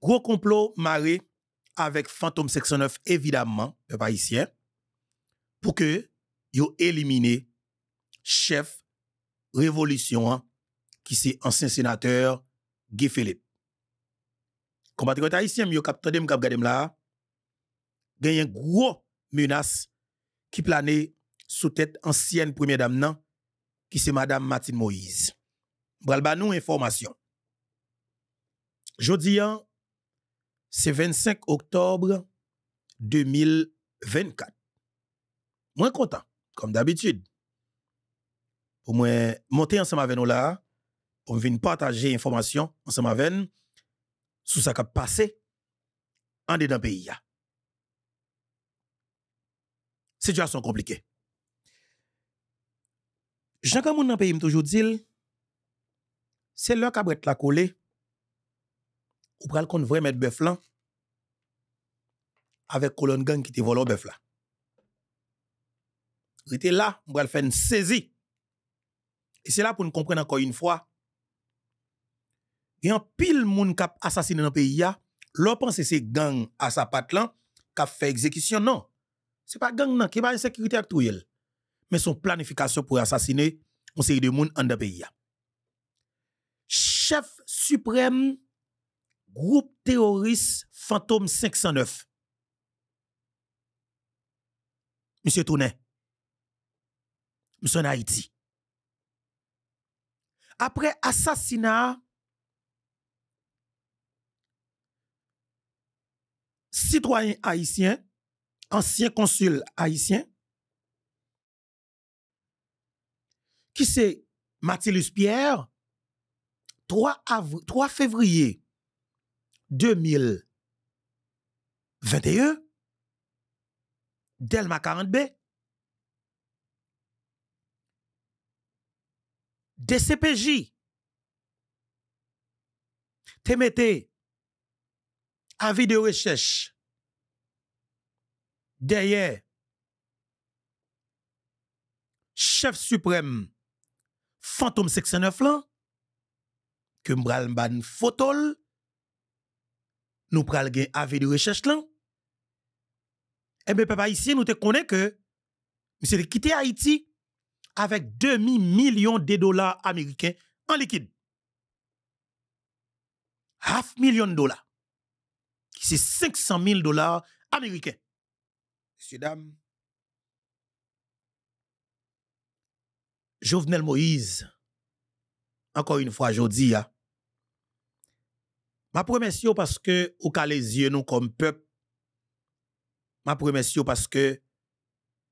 Gros complot maré avec Fantôme 609, évidemment, le haïtien, pour que yo éliminé chef révolution hein, qui c'est ancien sénateur Guy Philippe. Combattre haïtien, yo il tande m un gros menace qui planait sous tête ancienne première dame qui c'est madame Martine Moïse. Bral nous information. Jodi c'est 25 octobre 2024. suis content, comme d'habitude. pour moins, monter ensemble avec nous là, on vient partager information ensemble avec nous sur ce qui a passé en dedans pays. Situation compliquée. Jean Kamoun dans pays, toujours dit, c'est va être la collée ou le kon vraiment mettre bœuf là. avec colonne gang qui était vole au bœuf là. Rete là, on va faire une saisie. Et c'est là pour nous comprendre encore une fois. Il y a pile qui cap assassiné dans le pays ya, l'on que c'est gang à sa patte là qui fait exécution non. C'est pas gang non qui pas sécurité actuelle. Mais son planification pour assassiner on série de monde en de pays Chef suprême groupe terroriste Fantôme 509. Monsieur Tounet, monsieur Haïti. Après assassinat, citoyen haïtien, ancien consul haïtien, qui c'est Mathilus Pierre, 3, av 3 février 2021, Delma 40B, DCPJ, te avis de recherche derrière chef suprême fantôme 69 là que fotol nous prenons gen de recherche là. Eh bien, papa, ici, nous te connaissons que monsieur quitté Haïti avec demi-million de dollars américains en liquide. Half million de dollars. C'est 500 000 dollars américains. Monsieur, dame. Jovenel Moïse, encore une fois, je dis, hein, Ma promesse parce que au cas les yeux nous comme peuple. Ma promesse parce que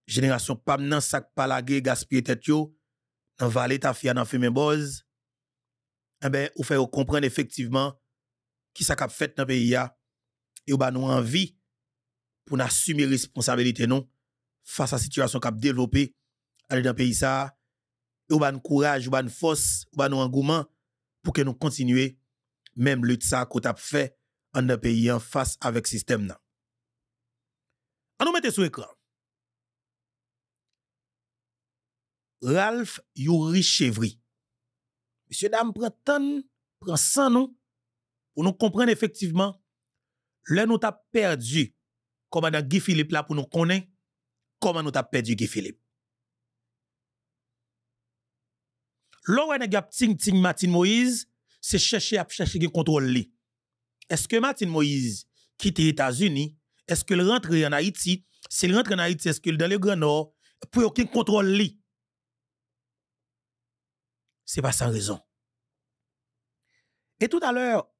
génération pam nan sac palage gaspiller tête yo dans vallée ta fia dans fumé boz. Eh ben ou fait comprendre effectivement qui ça cap fait dans pays là. et ou ba nous envie pour assumer responsabilité non face à situation développer aller dans pays ça et ou ba courage ou ba nous force ou ba nous engouement pour que nous continuions Mem lout sa kout ap fe an de peyi an fas avèk sistem nan. An nou mette sou ekran. Ralph Yuri Chevri. Misyè dam pran ton, pran san nou, pou nou kompren efektivman, lè nou tap perdu komanda Guy Philippe la pou nou konen, komanda nou tap perdu Guy Philippe. Lò wè nè gap ting ting Matin Moïse, c'est chercher à chercher qui contrôle Est-ce que Martin Moïse quitte les États-Unis? Est-ce qu'il rentre en Haïti? S'il rentre en Haïti, est-ce qu'il dans le Grand Nord pour aucun contrôle Ce n'est pas sans raison. Et tout à l'heure,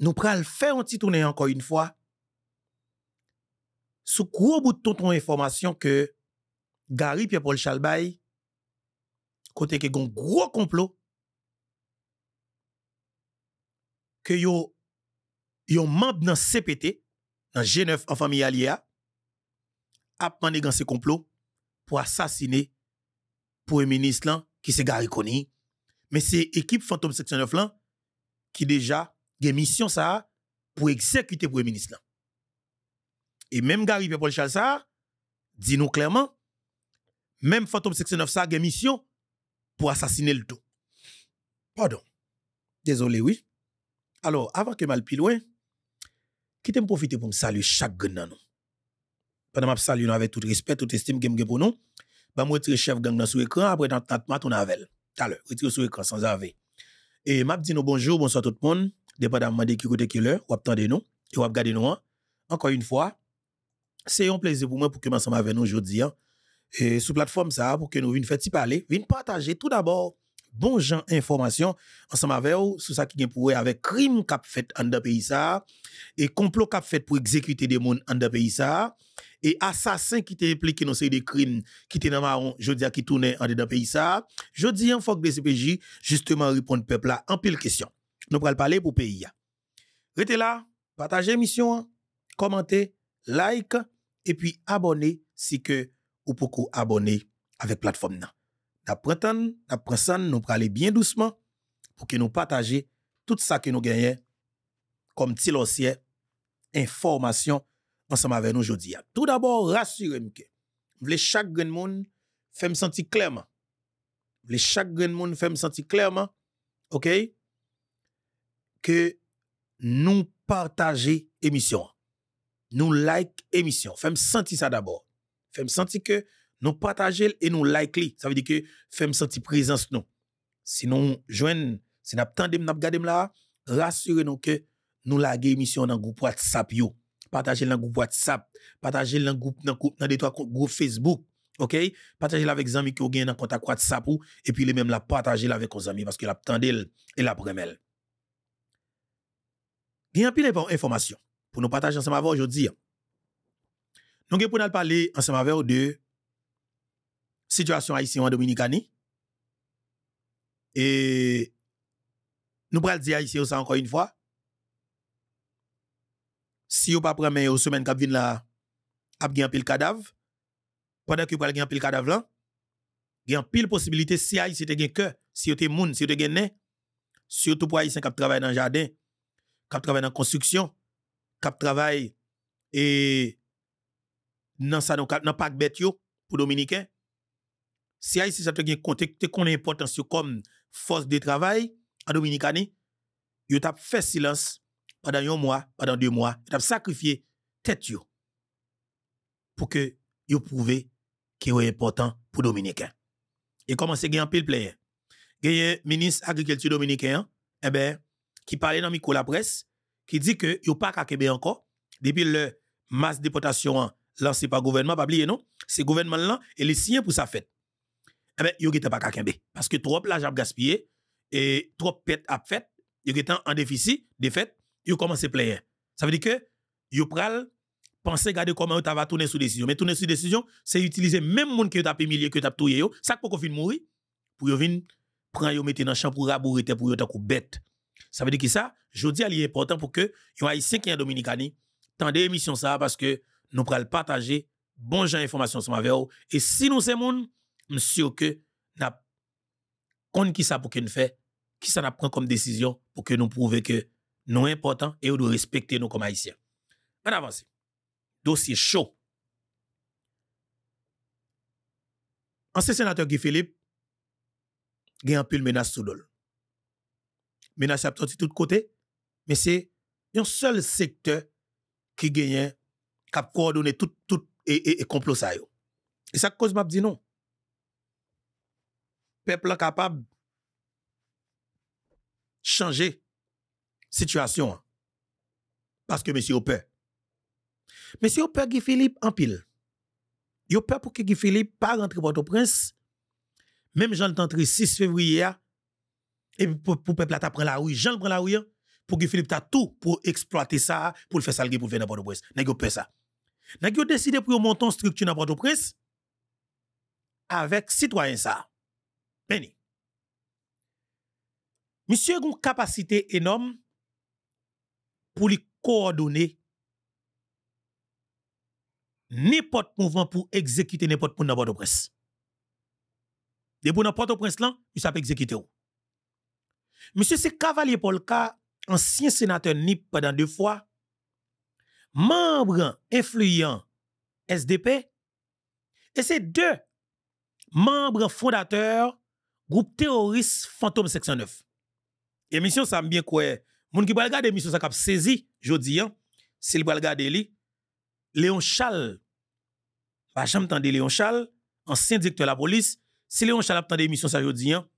nous prenons le faire un petit tourner encore une fois sous gros bout de information que Gary Pierre-Paul Chalbay, côté que un gros complot que yo yo membre dans CPT dans G9 en famille alliée a dans ce complot pour assassiner premier ministre là qui s'est Gary Koni mais c'est équipe fantôme section 9 là qui déjà des mission ça pour exécuter premier ministre là et même Gary Paul Charles ça dit nous clairement même fantôme section 9 ça des mission pour assassiner le tout pardon désolé oui alors, avant que mal plus loin, quittez me profiter pour me saluer chaque gang nous. Pendant que je salue avec tout respect, toute estime que je pour nous, je bah, retire chef gang sur écran après dans mat on avec. Alors, retire sur écran sans avé. Et je vous dire bonjour, bonsoir tout le monde, dépendamment de qui côté qui l'heure, ou attendez nous et ou regardez nous. Hein. Encore une fois, c'est un plaisir pour moi pour que ensemble avec nous aujourd'hui. Hein. Et sous plateforme ça pour que nous venions faire parler, venions partager tout d'abord bon genre information ensemble avec vous sur ça qui est pour avec crime a fait en de pays ça et complot a fait pour exécuter des monde en de pays ça et assassin qui était impliqué dans série de crimes qui était dans marron je dis qui tournait en dans pays ça je dis en faut que CPJ justement répondre peuple là en pile question nous allons parler pour pays restez là partagez l'émission commentez like et puis abonnez si que ou vous abonner avec plateforme la prentan, la prensan nou prale bien douceman pou ke nou pataje tout sa ke nou genye kom ti losye informasyon monsan ma ven nou jodi. Tout d'abor rasyurem ke, vle chak gen moun, fe m senti klerman, vle chak gen moun, fe m senti klerman, ok, ke nou pataje emisyon, nou like emisyon, fe m senti sa d'abor, fe m senti ke, nous partager et nous liker. Ça veut dire que nous me sentir présence nous. Sinon, joindre, si nous attendons, nous regardons là, rassurez-nous que nous la émission dans le groupe WhatsApp yo. Partagez dans le groupe WhatsApp, partagez dans le groupe dans groupe Facebook. OK? partagez avec les amis qui ont dans contact WhatsApp ou, et puis les mêmes la partagez avec vos amis parce que l'attendez et la premelle. Gen pile bon information pour nous partager ensemble aujourd'hui. Nous allons parler ensemble avec de situation haïtienne en Dominicanie. Et nous prenons dire haïtien ça encore une fois. Si vous pas prenez une semaine qui vient, là, avez un pile cadavre. Pendant que vous prenez pile cadavre là, gen pile possibilité si haïtien te un cœur, si vous te monde, si vous te un nez, surtout pour haïtien qui travaille dans le jardin, qui travaille dans la construction, qui travaille et dans ça dans parc bête pour dominicains si Haïti a un qu'on important comme force de travail en Dominicani, il a fait silence pendant un mois, pendant deux mois, il a sacrifié tête pour que il prouve qu'il est important pour Dominicain. Et comment c'est un pile player? Il y a un ministre agriculture dominicain eh ben, qui parlait dans la presse, qui dit que a pas qu'à Québec encore, depuis le masse déportation lancé par le gouvernement, pas non? C'est gouvernement là, et les signe pour sa fête eh ben, yo pas kakembe. Parce que trop l'argent gaspillé, et trop pète à fait, yo getan en déficit, défaite, yo commencé à Ça veut dire que, yo pral, penser garder comment ta va tourner sous décision. Mais tourner sous décision, c'est utiliser même monde que t'a as humilié, que t'a tout eu ça pour qu'on de mourir, pour venir prendre yo mettre dans champ pour rabourrer pour yo tant bête. Ça veut dire que ça, je dis important pour que yo haïtien qui en dominicani tendez émission ça parce que nous pral partager bon genre information ensemble avec et si nous c'est Monsieur que n'a qu'on qui ça pour qu'on nous fait, qui ça n'a prend comme décision pour que nous prouver que nous importants et nous respecter nous comme haïtiens. En avance. Dossier chaud. Ancien sénateur Guy Philippe, il a un pile menace sous l'ol. Menace à toutes tout côté, mais c'est un seul secteur qui gagne, a coordonné tout, tout et, et, et complot ça. Et ça cause m'a dit non peuple capable changer la situation. Parce que monsieur peur. Monsieur peur Guy Philippe en pile. Yo peur pour que Guy Philippe pas rentre Port-au-Prince. Même Jean le 6 février et pour, pour peuple t'a prend la rue, Jean prend la rue pour Guy Philippe t'a tout pour exploiter ça, pour faire ça, pour venir dans Port-au-Prince. N'a peur ça. pas décidé pour monter une structure dans Port-au-Prince avec citoyen ça. Monsieur a une capacité énorme pour les coordonner n'importe mouvement pour exécuter n'importe pour n'importe presse. De pour n'importe presse là, il s'appelle exécuter. Monsieur c'est cavalier Polka, ancien sénateur NIP pendant deux fois, membre influent SDP et c'est deux membres fondateurs groupe terroriste Fantôme 609. Émission ça bien quoi. Moun qui va regarder émission ça cap saisi jodi hein, s'il va regarder li Léon Chal, pas jamais tendre Léon Chal, ancien directeur de la police, si Léon Chal a tendre émission ça jodi hein,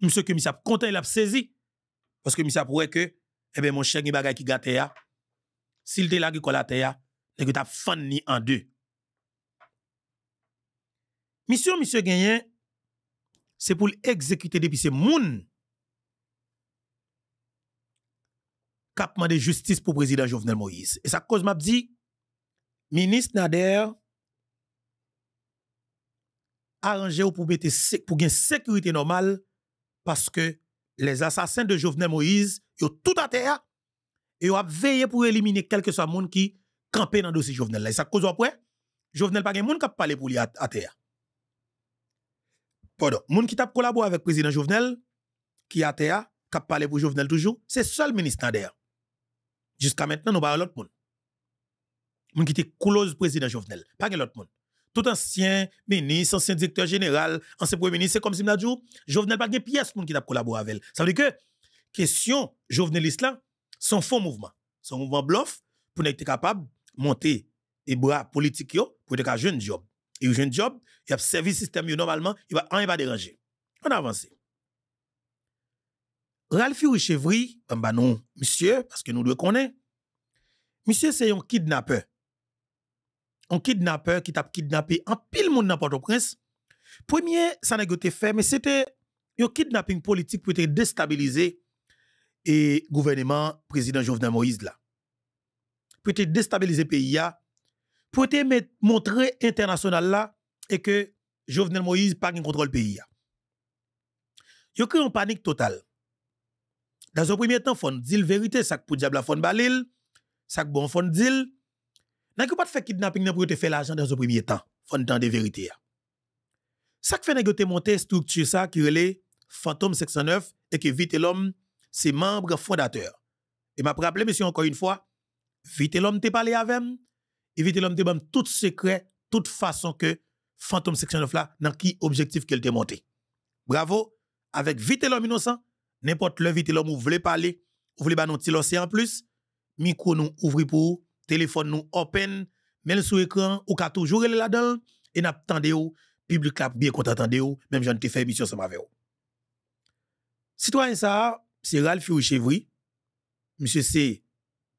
monsieur que misap content il a saisi parce que misap pourrait que eh ben mon cher qui bagay qui gâté ya. S'il te la qui colle terre, que t'a fan ni en deux. Mission monsieur, monsieur Gagné c'est pour l'exécuter depuis ces qui capement de justice pour le président Jovenel Moïse. Et ça cause m'a dit, ministre Nader, arrangez pour mettre pour une sécurité normale parce que les assassins de Jovenel Moïse, ils ont tout à terre et ils ont veillé pour éliminer quel que soit monde qui campait dans le dossier Jovenel. Et ça cause après, Jovenel pas de monde qui a pour lui à terre. Pardon. Moun qui tape collaboré avec le président Jovenel, qui a théa, qui a parlé pour Jovenel toujours, c'est seul ministre d'ailleurs. Jusqu'à maintenant, nous pas l'autre monde. Moun qui était le président Jovenel, pas l'autre monde. Tout ancien ministre, ancien directeur général, ancien premier ministre, c'est comme si dit, Jovenel pas de pièce moun qui tape collaboré avec elle. Ça veut dire que question Joveneliste là, son faux mouvement, son mouvement bluff pour n'être capable de monter et bras politiques pour être un jeune job il a un job, il y a un service système normalement, il va rien va déranger. On avance. Ralph Richevry, ben, ben, non, monsieur, parce que nous le connaissons, monsieur c'est un kidnappeur. Un kidnappeur qui t'a kidnappé en pile monde dans Port-au-Prince. Premier, ça n'a été fait, mais c'était un kidnapping politique pour déstabiliser et gouvernement président Jovenel Moïse là. Pour déstabiliser le pays pour te montrer international là et que Jovenel Moïse pas un contrôle pays. Yo crée une panique totale. Dans un premier temps, fon dit vérité, ça pour diable fon balil, ça bon fon dit. N'a pas fait kidnapping pour te faire l'argent dans un premier temps, fon dans de vérité. Ça fait une monter structure ça qui relève Fantôme 609 et que Vite l'homme c'est membre fondateur. Et m'a rappelé monsieur encore une fois, Vite l'homme t'es parlé avec éviter l'homme de tout secret, toute façon que Phantom Section 9 là, dans qui objectif qu'elle te monté. Bravo, avec vite l'homme innocent, n'importe le vite l'homme, vous voulez parler, vous voulez pas en plus, micro nous ouvre pour, téléphone nous open, mail sous écran, ou qu'à toujours là-dedans, et n'attendez ou, public bien content de ou, même j'en te fait émission ça ma Citoyen ça, c'est Ralph Chevry, monsieur c'est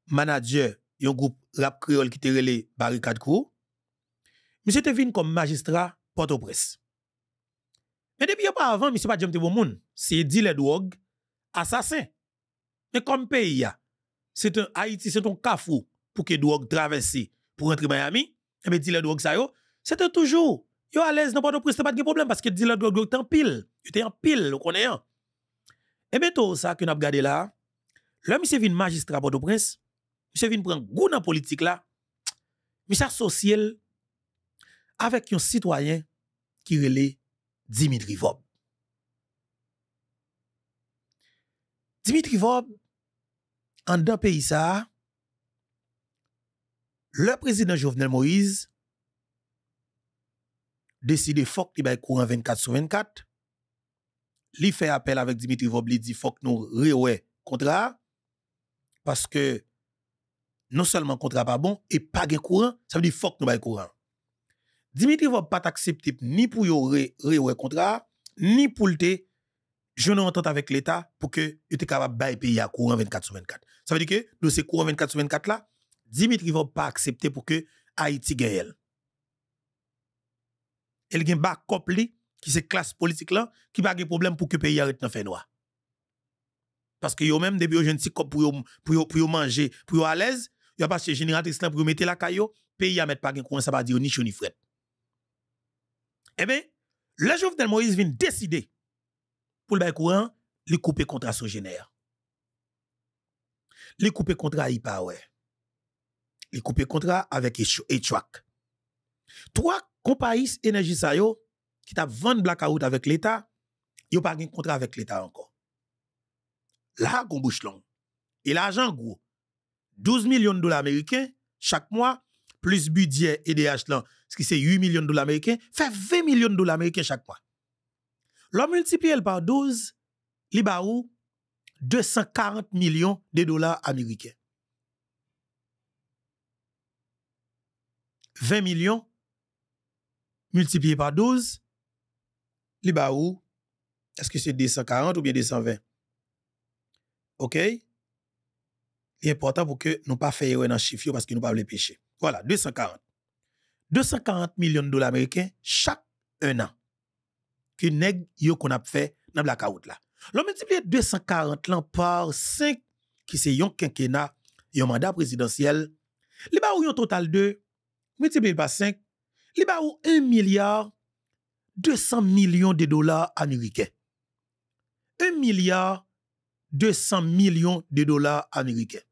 manager un groupe rap créole qui te les barricade cour. Monsieur te venu comme magistrat Port-au-Prince. Mais depuis pas avant, monsieur pas de bon monde. C'est dit les assassin. Mais comme pays, c'est un Haïti, c'est un cafou pour que drogue traverse pour rentrer Miami. Et eh bien, dit les drogues ça c'était toujours. Yo à l'aise dans Port-au-Prince, pas de problème parce que dit les drogues en pile. était en pile, on connaît. Hein. Et eh bien, tout ça que nous regardé là là, l'homme s'est venu magistrat porte au prince viens de prendre goût dans la politique là, ça associé avec un citoyen qui relève Dimitri Vob. Dimitri Vob, en d'un pays ça, le président Jovenel Moïse décide fok qu'il bay courant 24 sur 24. il fait appel avec Dimitri Vob, il dit fok nous rewe contrat parce que non seulement contrat pas bon et pas de courant, ça veut dire que nous pas courant. Dimitri va pas accepter ni pour y le contrat, ni pour le je ne entente avec l'État pour que il soit capable de payer à courant 24 sur 24. Ça veut dire que dans ces courant 24 sur 24 là, Dimitri va pas accepter pour que Haïti gagne. Elle gagne backup li qui c'est classe politique là qui pas de problème pour que pays arrête de faire noir. Parce que yo même depuis yo jeune petit pour yo pour pour manger, pour yo à l'aise, y a pas chez génératrice là pour mettre la caillou, pays à mettre pas gain courant ça pas dire ni chaud ni fret. Eh bien, le Jovenel Moïse vient décider pour le courant, les couper contrat son génère. Les couper contrat ouais. Les couper contrat avec Etchouak. Trois compagnies énergie sa yo, qui t'a vendu blackout avec l'État, yo pas un contrat avec l'État encore. Là, gon bouche long. Et l'argent gros, 12 millions de dollars américains chaque mois, plus budget EDH, ce qui c'est 8 millions de dollars américains, fait 20 millions de dollars américains chaque mois. L'on multiplie par 12, il 240 millions de dollars américains. 20 millions multiplié par 12, il est-ce que c'est 240 ou bien 220? OK? e important pou ke nou pa fèye wè nan chifyo paske nou pa wè le peche. Voilà, 240. 240 milyon dola Ameriken chak un an ki neg yo kon ap fè nan blakaout la. Lò mèntibli 240 lan par 5 ki se yon kenkena yon manda presidansyel, li ba ou yon total 2, mèntibli pa 5, li ba ou 1 milyar 200 milyon de dola Ameriken. 1 milyar 200 milyon de dola Ameriken.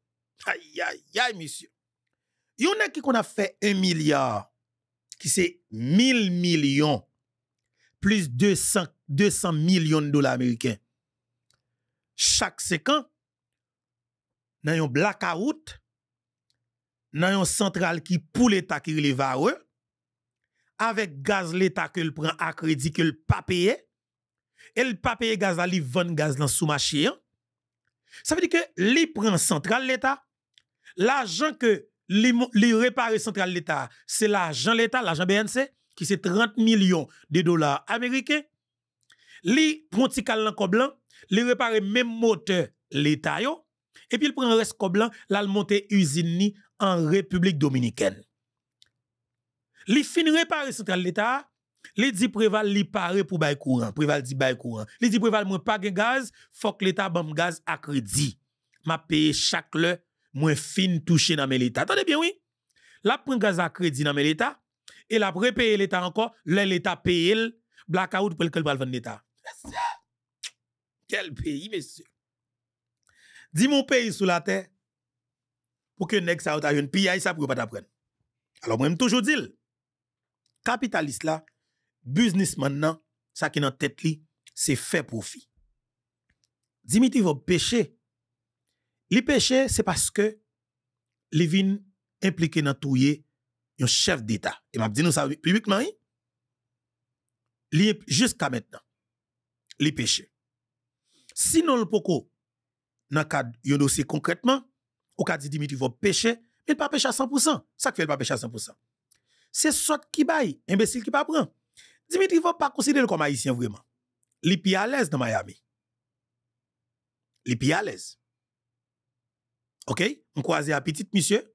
Ayayay, misyo. Yonnen ki kon a fe 1 milyar, ki se 1000 milyon, plus 200 milyon dola Ameriken. Chak sekan, nan yon blakaout, nan yon sentral ki pou l'Etat ki li vawe, avek gaz l'Etat ke l'pren akredi ke l'papeye, e l'papeye gaz a li von gaz lan sou machiyan, sa vedi ke li pren sentral l'Etat, L'argent que les, réparer central l'État, c'est l'argent l'État, l'argent BNC, qui c'est 30 millions de dollars américains. Li le l'enco blanc, li réparer même moteur l'État et puis il prend reste blanc, là le monter usine en République Dominicaine. Li fin réparer central l'État, li dit préval li paré pour bailler courant, préval dit bailler courant. Li dit préval moi pas gaz, faut que l'État bam gaz à crédit. M'a payé chaque moins fin touché dans l'État. Attendez bien, oui. La prend gaz à crédit dans l'État et la prépaye l'État encore, l'État paye le blackout pour le vendre l'État. Quel pays, monsieur. Dis mon pays sous la terre pour que nèg ça une PI ça pour pas t'apprendre. Alors moi toujours dit capitaliste là, businessman là, ça qui dans tête li, c'est faire profit. Dimitri va pêcher les péchés, c'est parce que les vins impliqués dans tout un chef d'État. Et m'a dit nous ça publiquement. Jusqu'à maintenant, les péchés. Sinon, le poko, dans le cadre de dossier concrètement, au cas de Dimitri, va ne peut pas pécher à 100%. Ça qui fait le pas pécher à 100%. C'est soit qui baille, imbécile qui pas prendre. Dimitri va pas considérer comme haïtien vraiment. Il est à l'aise dans Miami. Il est à l'aise. OK On croise à petit monsieur.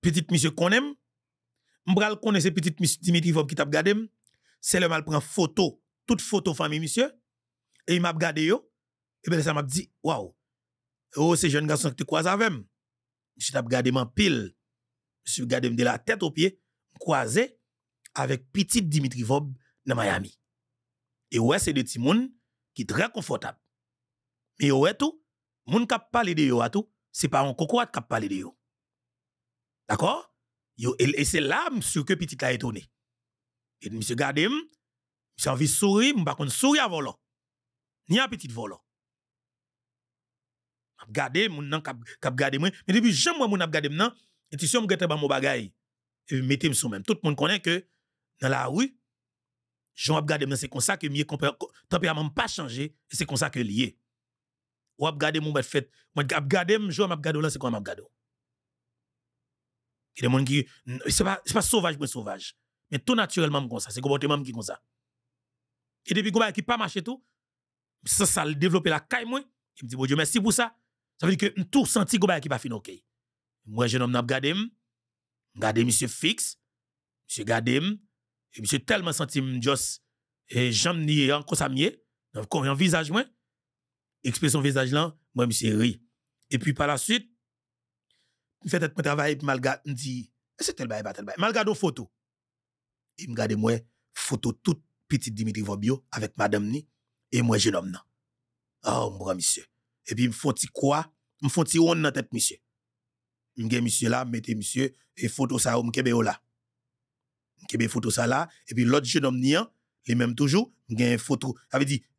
Petit monsieur qu'on aime. M'bral connaît ce petit monsieur Dimitri Vob qui t'a regardé. C'est le mal prend photo, toute photo famille monsieur et il m'a regardé yo et ben ça m'a dit waouh. Oh ces jeunes garçons que tu croises avec moi. Monsieur regardé m'en pile. Monsieur regardé de la tête aux pieds, croisé avec petit Dimitri Vob dans Miami. Et ouais, c'est des petits moun qui très confortable. Mais ouais tout, moun qui parlé de yo à tout, c'est pas un cocotte qui a parlé de yo. D'accord Et c'est là, monsieur, que petit a étonné. Et monsieur gade, j'ai hum, envie de sourire, m'a pas sourire à volant. Ni à petit volant. M'a gardé, mon nan kap, cap, gade moi. Mais depuis, jamais moi, mon ap gade nan, et tu sais, m'a gade mon bagay. Et mettez sous même. Tout le monde connaît que, dans la rue, Jean ap gade c'est comme ça que mieux tempérament pas changé, et c'est comme ça que lié ou ap gade moun fait, fèt, moi ap gade m, là c'est gade ou Il y a des gens qui, c'est pas, pas sauvage mais sauvage, mais tout naturellement comme ça, c'est comportement qui comme ça. Et depuis que qui pas marché tout, ça, ça développer la caille moi, il me dit bon Dieu merci pour ça. Ça veut dire que tout senti que qui pas fini, OK. Moi jeune homme n'a regardé, regardé monsieur fixe, monsieur gardé, et monsieur tellement senti Jos et jambe ni en consamier, dans visage moi, son visage là moi me suis ri et puis par la suite fait fais mon travail malga me dit c'est tel bail tel bail malga une photo il me garde moi photo toute petite Dimitri Vobio avec madame ni et moi jeune homme là oh mon monsieur et puis me font quoi me font ti on dans tête monsieur me gagne monsieur là mettez monsieur et photo ça une kebe là me kebe photo ça là et puis l'autre jeune homme hein, il est même toujours me gagne photo ça veut dire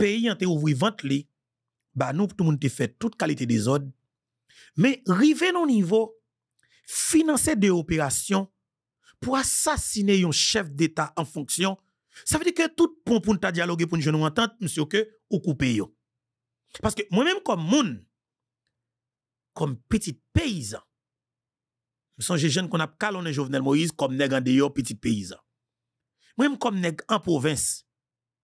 pays ont ouvert vente li, bah nous tout le monde fait toute qualité des ordres. Mais river au niveau financer des opérations pour assassiner un chef d'État en fonction, ça veut dire que tout pont pour nous dialoguer pour nous entendre, monsieur que ou couper Parce que moi-même comme moun, comme petit paysan, je songe jeune qu'on a calonné Jovenel Moïse comme nèg en petit paysan. Moi-même comme nèg en province,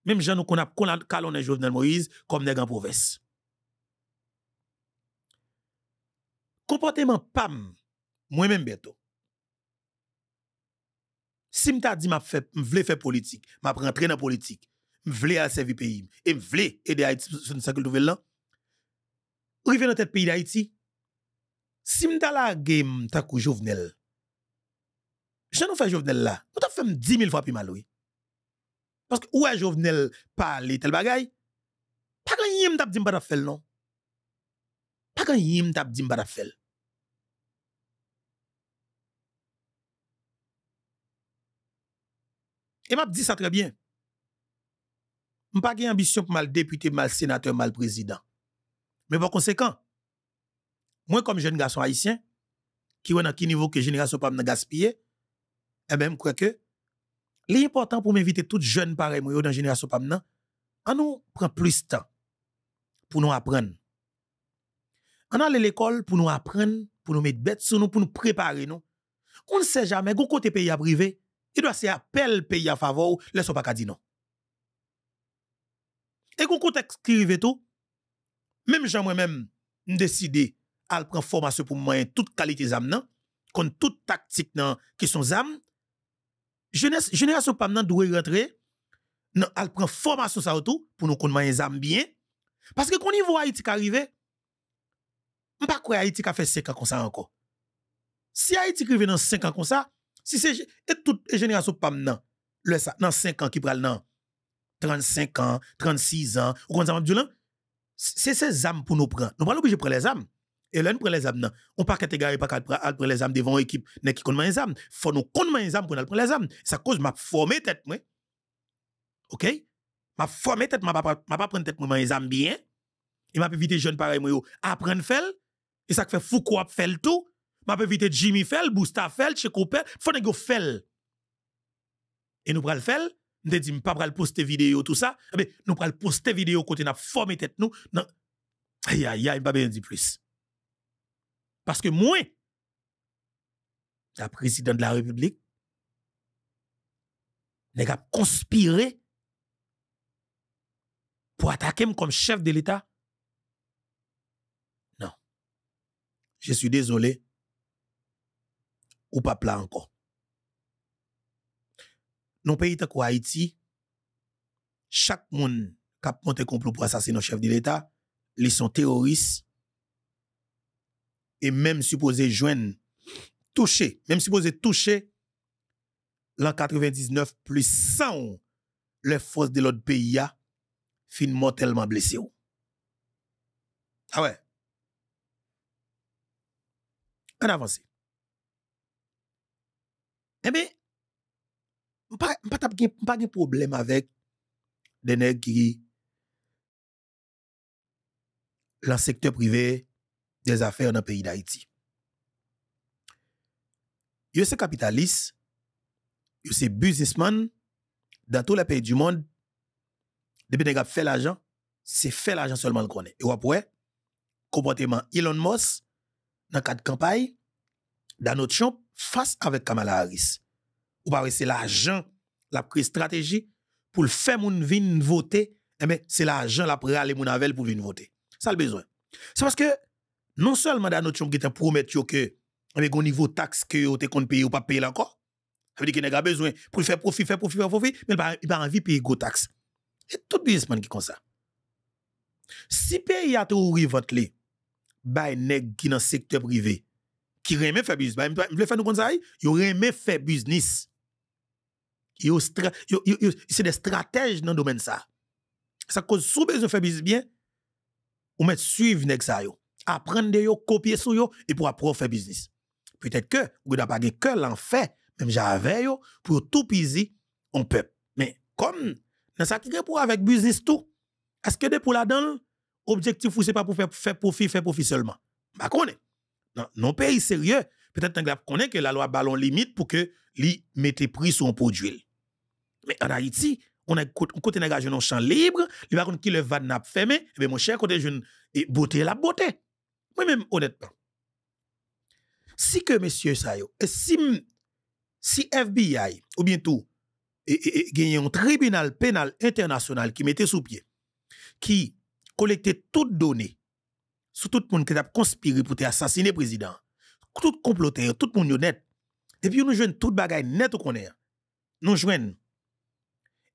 Mem jan nou konap konan kalon nan Jouvenel Moïse kom negan poves. Komporteman pam mwen men beto. Si mta di m vle fè politik, m apren prena politik, m vle a sevi peyi, m vle edi Haiti soun sakil touvel lan, ou rive nan tet peyi de Haiti, si mta la ge m takou Jouvenel, jan nou fè Jouvenel la, m ta fèm 10.000 fwa pi malwe, Parce que où est Jovenel parler tel bagaille Pas quand yim tap dimbara fel non? Pas quand yim tap dimbara fel? Et m'a dis ça très bien. n'ai pas d'ambition pour mal député, mal sénateur, mal président. Mais par conséquent, moi comme jeune garçon haïtien, qui est dans quel niveau que génération pas m'a gaspillé, eh je ben, crois que, li important pou m'invite tout joun parem yo dan jenera sopam nan, an nou pren plis tan pou nou apren. An ale l'ekol pou nou apren, pou nou met bet sou nou, pou nou prepare nou. On se jamen, goun kote peyi aprive, i dwa se apel peyi ap favor le sopak adi nan. E goun kote ekskrive tou, mèm jan mwen mèm, mèm deside al pren formasyon pou mwen tout kalite zam nan, kon tout taktik nan ki son zam nan, jeunesse, génération PAM doit rentrer, elle prend formation ça tout pour nous connaître les âmes bien. Parce que quand on voit Haïti qui arrive, je ne crois Haïti qui a fait 5 ans comme ça encore. Si Haïti qui arrive dans 5 ans comme ça, si c'est et toute génération PAM le dans 5 ans qui pral nan, 35 ans, 36 ans, ou comme ça, c'est ces âmes pour nous prendre. Nous pas obligés de prendre les âmes et là, nous les âmes. Non. On ne peut pas gare, pas prendre les âmes devant l'équipe. Ne qui compte les âmes. faut nous compter les âmes pour nous prendre les âmes. Ça cause m'a formé tête, moi. OK? M'a formé tête, m'a pas prendre tête, moi, les âmes bien. Et m'a évité jeune pareil, moi, apprendre Fell, Et ça fait fou quoi faire tout. M'a évité Jimmy faire, Bousta faire, Checo faire. Faut nous faire. Et nous prenons le faire. Nous dit, pas pral poster vidéo, tout ça. Mais eh nous pral poster vidéo côté n'a formé tête nous. Non. Aïe, aïe, aïe, pas bien dit plus. Parce que moi, la présidente de la République, les a conspiré pour attaquer comme chef de l'État. Non. Je suis désolé. Ou pas plat encore. le pays de Haïti, chaque monde qui a monté complot pour assassiner le chef de l'État, ils sont terroristes et même supposé joindre, toucher, même supposé toucher l'an 99 plus 100 les forces de l'autre pays a fin mortellement blessé. Ah ouais. On avance. Eh bien, pas pas de problème avec des nègres qui dans le secteur privé des affaires dans le pays d'Haïti. Yo c'est capitaliste, yo c'est businessman dans tous les pays du monde. Depuis que fait l'argent, c'est fait l'argent seulement le connaît. Et après, comportement Elon Musk dans quatre campagne, dans notre champ, face avec Kamala Harris. Ou pas c'est l'argent, la prise stratégie pour faire mon vin voter, eh c'est l'argent la prêt aller pour venir voter. Ça le besoin. C'est parce que non seulement dans notre chambre qui t'a promet que avec un niveau taxe que vous te compte payer ou pas payer encore ça veut dire qu'il a besoin pour faire profit faire profit faire profit mais il pas envie de payer go taxe et tout businessman qui comme ça si pays a tout revente li bay nèg qui dans secteur privé qui remet faire business bay veut faire nous comme ça yo remet faire business yo, c'est des stratèges dans le domaine ça ça cause sous besoin faire business bien ou mettre suivre nèg ça yo apprendre de yo, copier sur yo, et pour apprendre faire business. Peut-être que, vous n'avez pas de cœur l'en fait, même j'avais yo, pour tout pisi, on peut. Mais comme, dans ça qui est pour avec business tout, est-ce que de pour la dedans objectif ou c'est pas pour faire, faire profit, faire profit seulement? Bah, connaît. Non, non pays sérieux, peut-être qu'on connaît que la loi ballon limite pour que li mette prix sur un produit. Mais en Haïti, on a côté n'a non champ libre, il va qui le van n'a fermé, et eh mon cher côté jeune et beauté la beauté. Moi-même, honnêtement, si que monsieur Sayo, si, si FBI, ou bientôt, et, et, un tribunal pénal international qui mettait sous pied, qui collectait toutes données sur tout le monde qui a conspiré pour assassiner le président, tout comploté, tout le monde honnête, et puis nous jouons toute bagaille net qu'on est, nous jouons,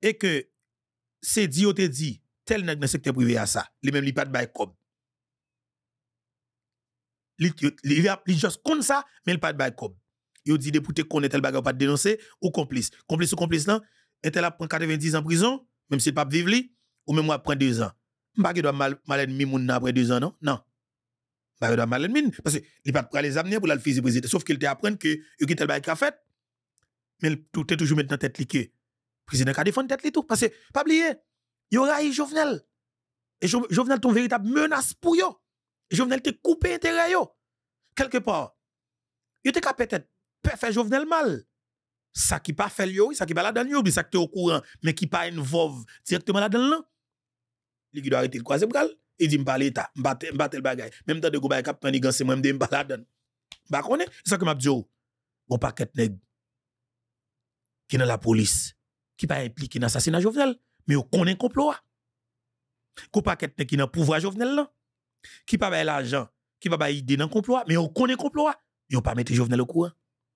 et que c'est dit ou te dit, tel n'est dans le secteur privé à ça, les mêmes li pas de bail il a juste comme ça, mais il pas de bail Il dit député qu'on est tel bagarre pas dénoncé ou complice. Complice ou complice là, est elle prend 90 ans en prison, même s'il pas vivre ou même moi prend 2 ans. Pas que doit mal mal ennemi moun après 2 ans non? Non. Pas doit mal ennemi parce que il pas pour les amener pour la physique président sauf qu'il t'a apprendre que il tel bagarre qu'a fait. Mais tout est toujours maintenant tête Le Président qu'a défendre tête li tout parce que pas oublier, il y aura Jovenel. Et Jovenel ton véritable menace pour yo. Jovenel te coupé intérêt yo. Quelque part. Yo te ka peut-être faire Jovenel mal. Ça qui pas fait yo, ça qui pas la dans yo, ça qui au courant, mais qui pas involve directement la dedans. là. Il doit arrêter le croisé bral. Il dit m'pa l'état, m'bate le bagay. Même temps de go bagay cap tan c'est même m'dé m'pa la dans. Bah connais, ça que m'a dit Bon paquet nèg qui dans la police qui pas impliqué dans l'assassinat Jovenel, mais on connaît complot. Ko ah. paquet nèg qui dans pouvoir Jovenel là qui pas bail l'argent, qui pas bail idée dans complot, mais on connaît complot, yo pas mettre Jovenel au courant.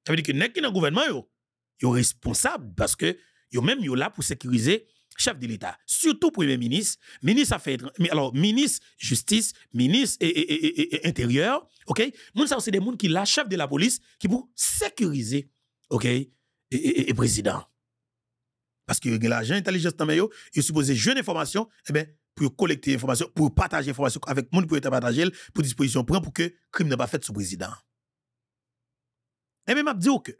Ça veut dire que nek qui dans gouvernement yo, yo responsable parce que yo même là pour sécuriser chef de l'État, surtout premier ministre, ministre affaires, alors ministre justice, ministre et, et, et, intérieur, ok? Moun ça c'est des moun qui la chef de la police qui pour sécuriser, ok? Et, président. Parce que l'argent intelligence ils yo, il supposé jeune information, eh ben pour collecter information, pour partager information avec monde pour être partagé, pour disposition prendre pour que crime n'a pas fait sous président. Et même m'a dit que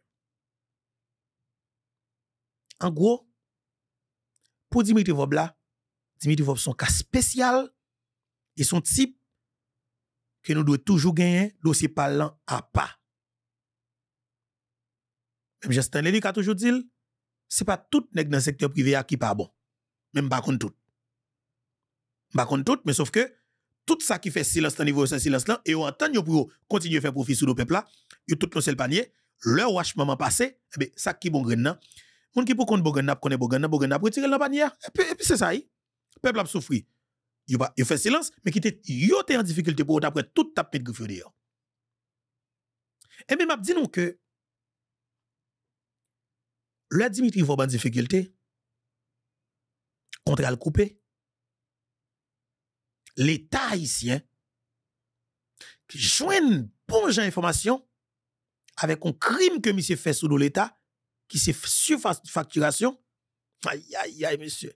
en gros pour Dimitri Vob là, Dimitri Vob son cas spécial et son type que nous devons toujours gagner dossier parlant à pas. Même Justin Lely a toujours dit, c'est pas tout nèg dans le secteur privé qui pas bon. Même pas contre tout. Bah, contre, tout, mais sauf que tout ça qui fait silence, niveau de silence là, et on entend pour continuer à faire profit sur le peuple là, et tout le panier, le wash maman passé, eh bien, ça qui bon grain Moun qui pour compte bon grain bon bon et puis, c'est ça, hein. peuple a souffri. Ils fait silence, mais qui était, en difficulté pour après tout taper de griffe Et eh bien, m'a dit que, le Dimitri va en difficulté, contre le couper, l'État haïtien joue une bonne information avec un crime que monsieur fait sous l'État, qui s'est surfacturation facturation. Aïe, aïe, aïe, monsieur.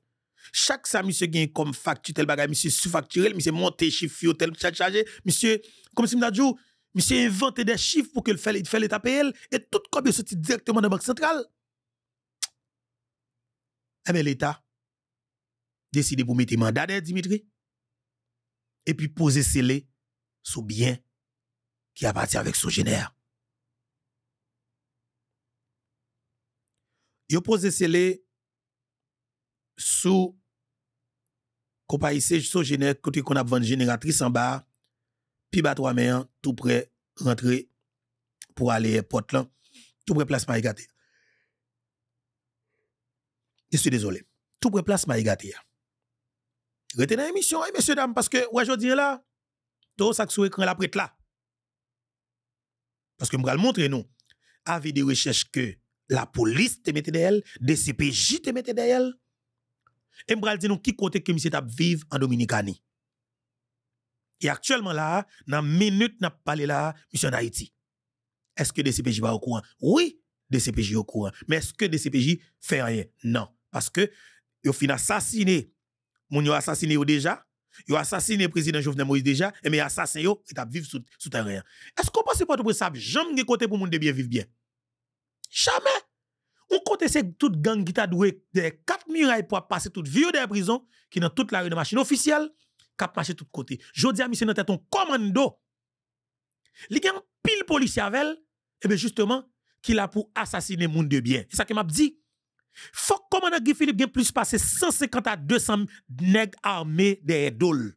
Chaque ça, monsieur gagne comme facture, tel bagage, monsieur sous monsieur monte chiffre, tel chargé, monsieur, comme si m'a dit, monsieur invente des chiffres pour qu'il fasse l'État PL et tout comme il directement de la Banque Centrale. Eh bien, l'État décide pour mettre mandat, Dimitri et puis poser scellé sous bien qui appartient avec son génère. Yo pose scellé sous compagnie son génère côté qu'on a vendu génératrice en bas puis bas trois main, tout prêt rentrer pour aller à Portland tout prêt place Marie Je suis désolé. Tout prêt place Marie Retenez dans l'émission, eh, messieurs, dames, parce que, ouais, je dis là, tout ça sur la prête là. Parce que je vais le montrer, nous. Avec des recherches que la police te mette elle, le CPJ te mette d'elle. Et je vais dire, nous, qui côté que M. Tap vive en Dominicani. Et actuellement là, dans minute n'a parlé là, mission d'Haïti Est-ce que DCPJ va au courant? Oui, DCPJ au courant. Mais est-ce que DCPJ fait rien? Non. Parce que, il fini assassiné moun yo assassiné yo déjà, yo assassiné président Jovenel Moïse déjà, et mais assassin yo, et vivre sous, sous terrain. Est-ce qu'on pense pas de ça, jamais de côté pour moun de bien vivre bien? Jamais! On côté c'est toute gang qui t'a doué des quatre murailles pour passer toute vie de la prison, qui dans toute la rue de machine officielle, qui a marché tout côté. Jodi a mis dans tête un commando. a gen pile policier avec elle, et bien justement, qui l'a pour assassiner moun de bien. C'est ça qui m'a dit. Fok le commandant Guy Philippe gen plus passé 150 à 200 nègres armés de edol.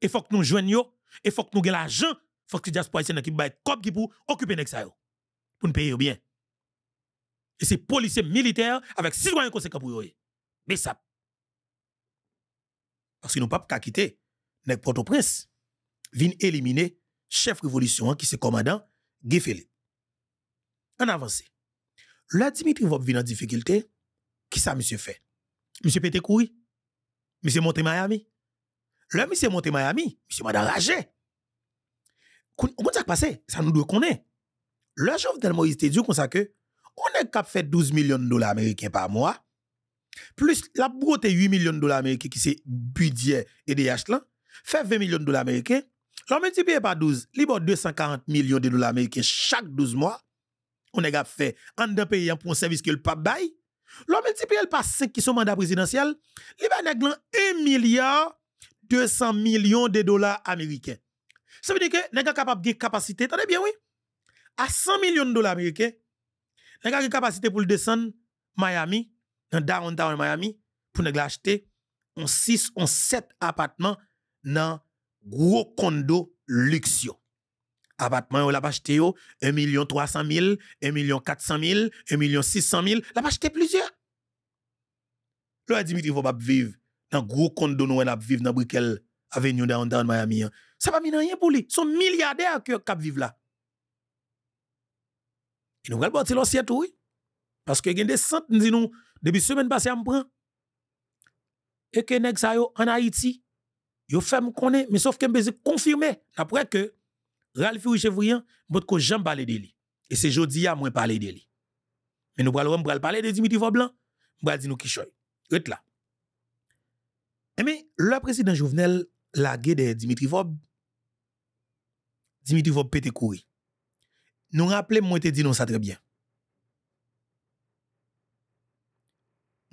Et fok nous nous yo, et fok nou gen l'argent fok si diaspora isen nan ki bay kop ki pou okupe neg sa yo. Pou nou paye yo bien. Et se militaire avec avek pour eux. Mais yo Parce parce nous pas pap quitter, neg Port-au-Prince vin éliminer chef révolution hein, qui se commandant Guy Philippe. En avance. Là, Dimitri Vop en difficulté. Qui ça, monsieur, fait? Monsieur pété Monsieur monté Miami. Là, monsieur monté Miami. Monsieur m'a enragé. Comment ça passe? Ça nous doit connaître. Le Jovenel Moïse te dit qu'on que, on est fait 12 millions de dollars américains par mois. Plus la brote 8 millions de dollars américains qui c'est budget et des là. Fait 20 millions de dollars américains. L'on multiplie par 12, libre 240 millions de dollars américains chaque 12 mois on est fait un d'un pays hein, pour un service que le pape bail. L'homme multiplié par 5 qui sont mandat présidentiel, il va 1 milliard 200 millions de dollars américains. Ça veut dire que avons capable de capacité, attendez bien oui, à 100 millions de dollars américains. avons a capacité pour descendre Miami, dans downtown Miami pour acheter 6 ou 7 appartements dans gros condo luxueux appartement, il la acheté 1 million 300 000, 1 million 400 000, 1 million 600 000, la a acheté plusieurs. Là, Dimitri, il faut pas vivre dans gros compte de nous, il vivre dans Brickell Avenue downtown Miami. Hein. Ça va pas. rien pour lui. Son milliardaire qui cap vivre là. Et nous allons l'ancien tout, oui. Parce que il y a des centaines nous nous, depuis semaine passée, on prend. Et que nèg en Haïti, yo fait me connaître, mais sauf que me ben, confirmer après que Ralfi ou Chevrian, mbot ko jamb pale de li. E se jodi ya, mwen pale de li. Men nou bral rom bral pale de Dimitri Vaub lan, mwen bral di nou kishoy. Et la. E men, lwa presiden jouvnel, la ge de Dimitri Vaub, Dimitri Vaub pete koui. Nou rappele mwen te di nou sa trebyen.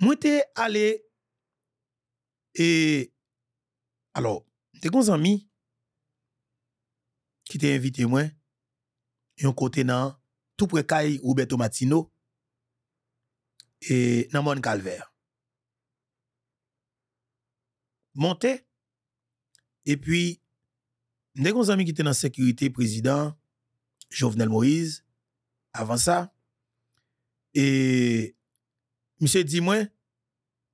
Mwen te ale, e, alo, te kon zanmi, qui t'a invité moi, un côté nan, tout près caille Roberto Matino, et dans mon calvaire. Monté, et puis, des grands amis qui étaient dans sécurité, président, Jovenel Moïse, avant ça, et monsieur dit moi,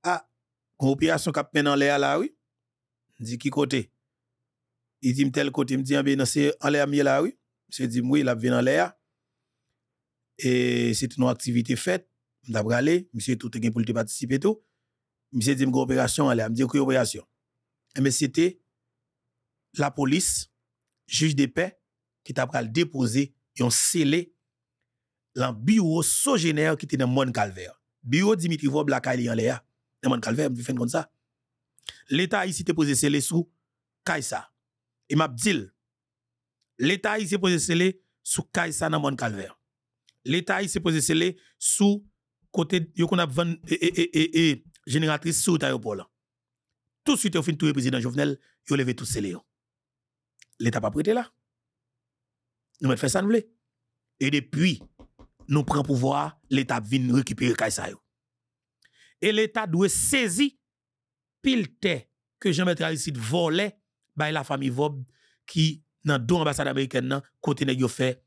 ah, opération qui a en l'air là, oui, dit qui côté? I di m tel kote, mi di anbe nan se anle a mye la wu, mi se di m wye la vwen anle a, e se te nou aktivite fet, m tabra le, mi se tou te gen pou li te patisipe tou, mi se di m ko operasyon anle a, mi di yo ko operasyon. E me se te, la polis, juj de pe, ki tabra le depoze, yon sele, lan biwo so jener ki te nan mon kalver. Biyo di mi trivo blaka li anle a, nan mon kalver, mi fi fen kon sa. L'eta yi se te poze sele sou, kaj sa, Et m'a dit, l'État s'est posé scellé sous dans mon calvaire. L'État s'est posé scellé sous côté, yo qu'on a et, et, génératrice sous Tayopol. Tout de suite, au fin tout le président Jovenel, a levé tout scellé. L'État pas prêté là. Nous mettons fait ça, nous Et depuis, nous prenons pouvoir, l'État vient récupérer Kaisa. Et l'État doit saisir pile que Jean-Bertrand Aristide volait bah, la famille Vob qui dans deux ambassades américaines côté nèg fait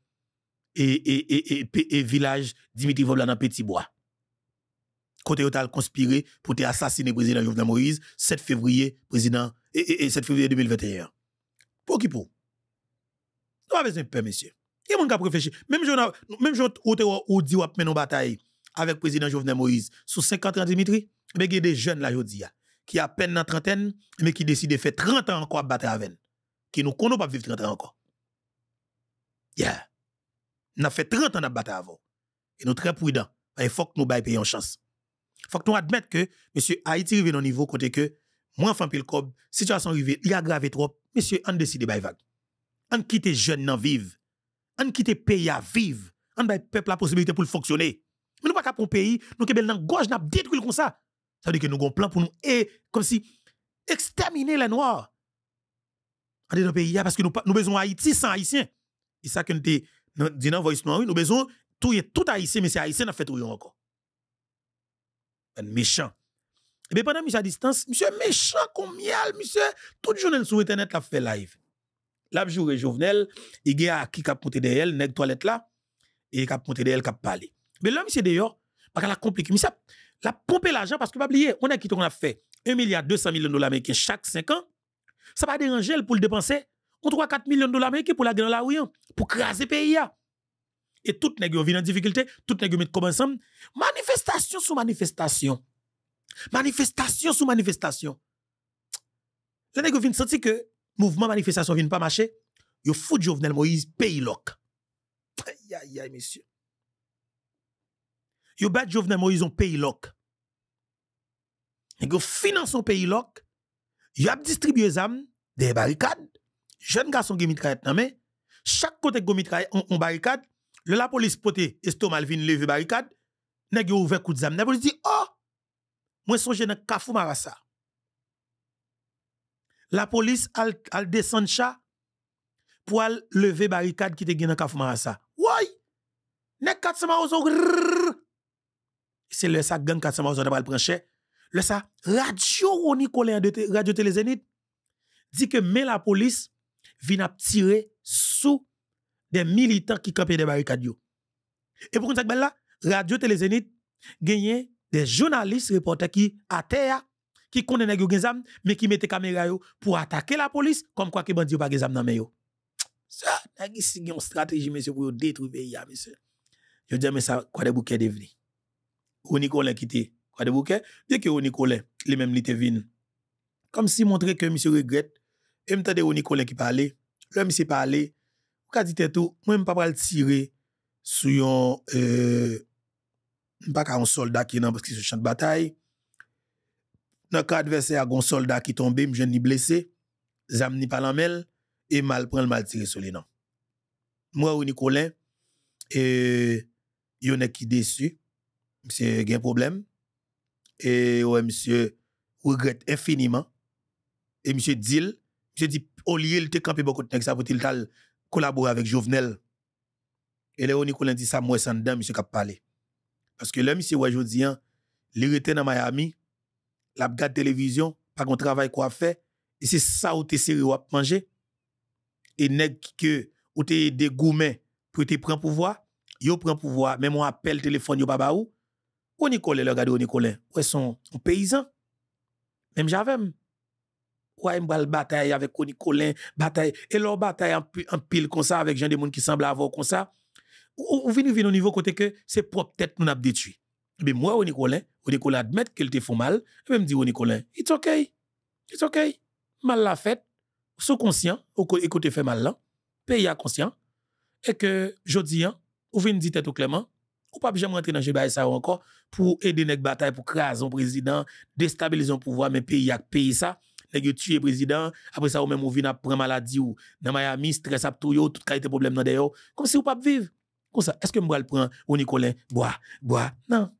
et et et village Dimitri Vob là dans Petit Bois. Côté total conspiré pour assassiner le président Jovenel Moïse 7 février président et, et, 7 février 2021. Pour qui pour Nous pas besoin de monsieur. Il y a mon qui réfléchir. Même si même avez ou dit ou mener une bataille avec président Jovenel Moïse sous 50 ans Dimitri, mais eh ben, il y a des jeunes là aujourd'hui qui a peine dans trentaine, mais qui décide de faire 30 ans encore à battre avec Qui nous connaît pas vivre 30 ans encore. Yeah. Nous fait 30 ans à battre avant. Et nous très prudents. Il faut que nous payions une chance. Il faut que nous admettions que, monsieur, Haïti arrive dans niveau côté que, moi, enfin, pile cob, situation arrivée, il a gravé trop. Monsieur, on décide de vague. On quitte jeune dans vivre. On quitte pays à vivre. On bail peuple la possibilité pour fonctionner. Mais nous pas qu'à pour pays, nous kebel nan gauche n'a détruire comme ça. Ça veut dire que nous avons un plan pour nous, et comme si, exterminer les Noirs. dans pays, parce que nous, nous besoin Haïti sans Haïtien. Et ça que nous dit dans Voice Noire, nous besoin tout, tout Haïtien, mais c'est Haïtien qui fait tout encore. Un méchant. Et eh bien pendant suis à distance, monsieur méchant comme combien, monsieur, toute jour sur internet la fait live. Là jour Jovenel, il y a qui cap monter derrière, nèg toilette là et cap monter derrière cap parlé. Mais là monsieur d'ailleurs, parce qu'elle a compliqué, monsieur la pomper l'argent parce que pas oublier, on a quitté, on a fait 1 milliard 200 millions de dollars américains chaque 5 ans. Ça va déranger pour le dépenser. On 3 4 millions de dollars américains pour la grande la hein, pour craser pays hein. Et tout nèg yo en difficulté, tout nèg met comme ensemble, manifestation sous manifestation. Manifestation sous manifestation. Les nèg viennent sentir que mouvement manifestation vient pas marcher, yo fout Jovenel Moïse pays loc. Aïe aïe aïe monsieur yo bat Jovenel Moïse on pays loc. go finance son pays lock, y a distribué z'am des barricades, jeunes garçons qui mitraillent nan mais chaque côté qui on, barricade, le la police pote estomal vin lever barricade, nèg yo ouvert coup zam, la police dit "Oh, moi songe nan Kafou Marassa." La police al, al descend chat pour al lever barricade qui te gen nan Kafou Marassa. Ouais! Nèg 400 maroso c'est le ça gang 400 on va le prendre Le ça radio Ronnie Colin de radio télé Zénith dit que mais la police vient tirer sous des militants qui campaient des barricades. Et pour ça la radio télé Zénith gagne des journalistes reporters qui à terre qui connaissent les gens mais qui mettent les caméras pour attaquer la police comme quoi que bandi pas des dans Ça, c'est une stratégie monsieur pour détruire pays hein, monsieur. Je dis mais ça quoi des bouquets devenir au Nicolas qui quoi de bouquet dès que au Nicolas les mêmes l'étaient vin comme si montrer que monsieur regrette et me tendait au Nicolas qui parlait l'homme s'est parlé quand dit tout moi même pas le tirer sur un euh, pas qu'un soldat qui est dans parce qu'il se champ de bataille dans cas adversaire un soldat qui tombé me jeune blessé zam ni pas l'amel et mal prend le mal tirer sur les noms moi au Nicolas euh, y en a qui déçu Monsieur a un problème. Et ouais, monsieur regrette infiniment. Et monsieur dit, monsieur dit, au lieu de te camper beaucoup de ça, pour-il collaborer avec Jovenel. Et là, on dit ça, moi, sans dedans, monsieur a parlé. Parce que là, monsieur, aujourd'hui, hein, il était dans Miami, la regarde télévision, pas qu'on travail quoi faire. et c'est ça où t'es sérieux à manger. Et nèg que, où t'es dégoumé pour te prendre pouvoir, yo prend pouvoir, même on appelle téléphone, yo baba ou, où Nicolas, regardez au Nicolas, ou son un paysan. Même j'avais. Ou eu le bataille avec au Nicolas, bataille. Et leur bataille en, pile comme ça, avec gens des monde qui semblent avoir comme ça. Ou, ou venir au niveau côté que c'est propre tête nous n'a détruit. Mais eh moi, au Nicolas, au Nicolas admet qu'il te fait mal, et eh même dit au Nicolas, it's okay, it's okay. Mal la fête, sous conscient, ou écoutez fait mal là, pays à conscient, et que je dis, hein, ou venir dire tête au Clément, ou pas jamais rentrer dans le jeu ça encore, pour aider les bataille pour créer un président, déstabiliser un pouvoir, mais pays avec pays ça. Nèg tué président, après ça, ou même ou vient prendre maladie ou dans Miami, stress à tout, tout problème d'ailleurs. Comme si ou pas vivre. Comme ça, est-ce que m'bral prend ou Nicolas, bois, bois? Non.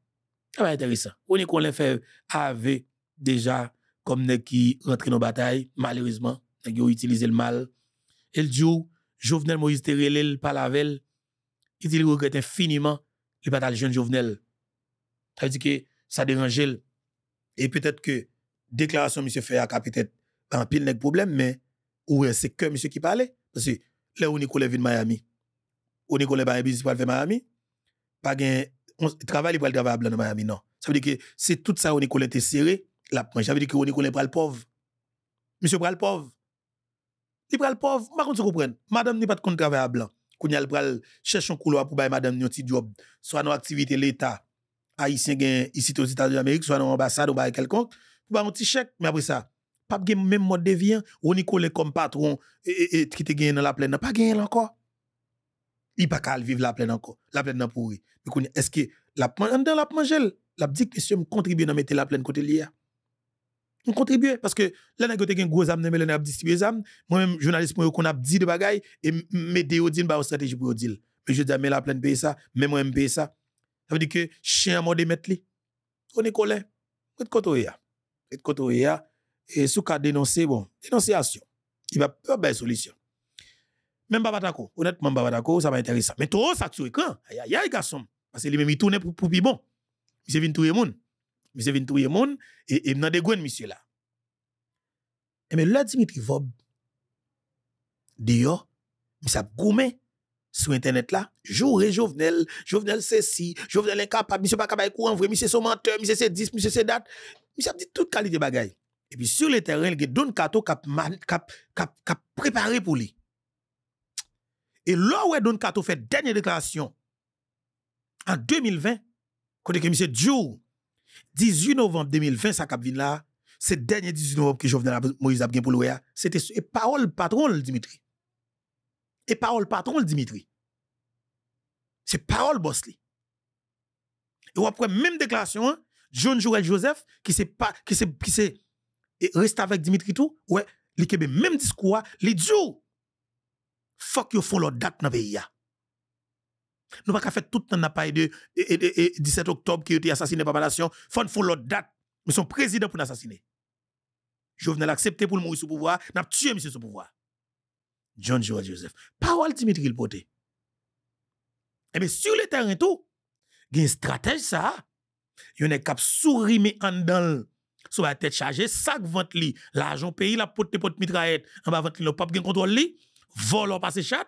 Ça va intéressant. Ou Nicolas fait avait déjà comme ne qui rentre dans bataille, malheureusement, les yo utilisé le mal. le Dieu, Jovenel Moïse la velle. il dit regrette infiniment les batailles jeune Jovenel. Ça veut dire que ça dérange. Et peut-être que déclaration monsieur fait a peut-être un pile de problème, mais est c'est que monsieur qui parlait. Parce que là où Nicolas vient de Miami, où Nicolas va business pour faire Miami, pas gain travaille pour le travail blanc de Miami, non. Ça veut dire que c'est tout ça où Nicolas était serré, la moi Ça veut dire que Nicolas pas le pauvre. Monsieur pas le pauvre. Il prend le pauvre, je ne comprends pas. Madame n'est pas de compte travail à blanc. Qu'on y a cherche un couloir pour bailler madame un petit job, soit dans l'activité de l'État haïtien ici aux États-Unis d'Amérique, soit dans l'ambassade ou par quelconque, pour un petit chèque, mais après ça, pas même mode de vie, hein. comme patron et, qui te gagne dans la plaine, pas gagné encore. Il pas qu'à vivre la plaine encore, la plaine pourri. Mais est-ce que la dans la manger, la dit que monsieur me contribue dans mettre la plaine côté lié. On contribue parce que là nèg te gagne gros âme, mais là âme, moi-même journaliste moi qu'on a dit de bagaille et au bah, une stratégie pour dire. Mais je dis ah, mais la plaine paye ça, même moi paye ça. Ça veut dire que chien a demandé On est collé. Et côté On Et côté là et sous cas dénoncé, bon, dénonciation. Il va pas belle solution. Même pas d'accord. Honnêtement pas d'accord, ça va intéressant. Mais trop ça sur écran. Aïe aïe un garçon parce que lui même il tourne pour pour bon. Monsieur vient tout le monde. Monsieur vient tout le monde et et dans des monsieur là. Et mais là Dimitri Vob dehors, mais ça goumé sur Internet là, jour et Jovenel, Jovenel c'est si, Jovenel incapable, monsieur pas capable courant vrai, monsieur son menteur, monsieur c'est 10, monsieur c'est date, monsieur dit toute qualité bagaille. Et puis sur le terrain, il donne Kato cap cap cap a préparé pour lui. Et là où Don Kato fait dernière déclaration en 2020, quand que monsieur Djou 18 novembre 2020 ça cap vin là, c'est dernier 18 novembre que Jovenel Moïse a bien pour c'était parole patron Dimitri et parole patron le Dimitri. C'est parole boss Et après même déclaration, hein, John Joel Joseph qui s'est pas qui qui reste avec Dimitri tout, ouais, li kebe même discours, li dit Fuck yo font leur date dans pays Nous pas faire tout le temps n'a pas de 17 octobre qui a été assassiné par la nation, font font leur date, mais son président pour l'assassiner. venais l'accepter pour le mourir sous pouvoir, n'a tué monsieur sous pouvoir. John George Joseph. Parole Dimitri le pote. Eh bien, sur le terrain tout, il y a une stratégie ça. Il y a un cap souris mais en dans sur la tête chargée, sac vente li, l'argent pays, la pote pote mitraillette, en bas vente li, le pape gen contrôle li, vol passe chat,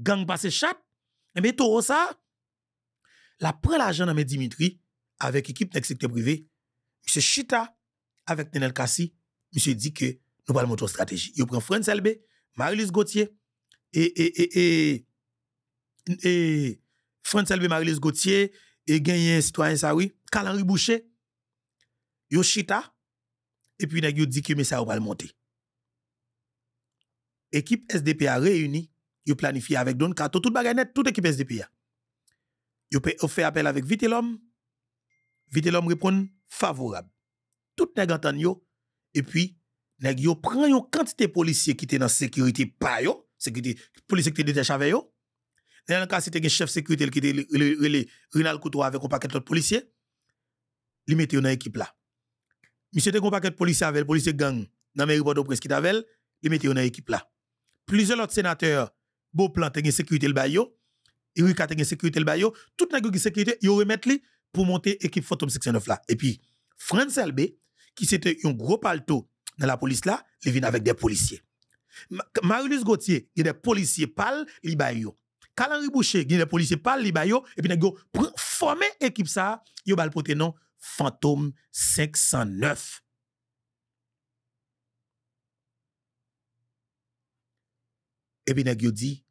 gang passe chat. Et eh bien, tout ça, la prend l'argent dans Dimitri avec équipe dans secteur privé. Monsieur Chita avec Nenel Kassi, monsieur dit que nous parlons de stratégie. Il prend France LB, marie Gauthier et, et, et, et marie Marilise Gauthier et gagné citoyen ça oui, Henri Boucher, Yoshita, et puis nèg yo dit que ça va le monter. Équipe SDP a réuni, yo planifié avec Don Kato, Tout bagay toute équipe SDP a. Yo fait appel avec Vitelom, l'homme. répond favorable. Tout nèg et puis nèg yo prend quantité quantité policiers qui étaient dans sécurité pa yo, sécurité policiers qui étaient détachés avec yo. Dans le cas c'était un chef sécurité qui était Rinal Coutois avec un paquet d'autres policiers. Li yon dans équipe là. Monsieur était un paquet de policiers avec policiers gang dans mairie Port-au-Prince qui t'avait, li une dans équipe là. Plusieurs autres sénateurs beau plan te sécurité le bayo, Erika te sécurité le bayo, tout nèg qui sécurité yo remettre li pour monter équipe Phantom 69 là. Et puis Franz LB qui c'était un gros palto dans la police là, il vient avec des policiers. Marius Gauthier, il y a des policiers pâles, il yo. Henri Boucher, il y a des policiers pâles, il Et puis, il formé équipe ça, il va le porter non, Fantôme 509. Et puis, il dit,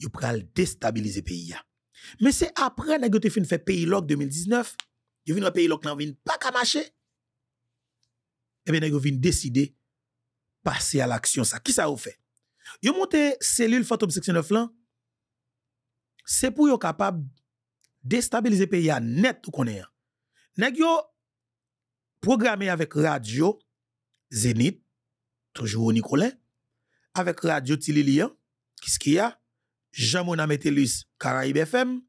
il pral déstabiliser le pays. Mais c'est après que tu fin fait pays log 2019, il vient le pays log, il pas qu'à marcher. Eh bien, vous venez décider de passer à l'action. Ça. Qui ça vous fait Vous la cellule Phantom 69 c'est pour être capable de déstabiliser le pays net. Vous connaissez programmé avec radio Zenith, toujours au Nicolas, avec radio Tililian, qui ce qu'il y a Jean-Mona Metelus, Caraïbe FM,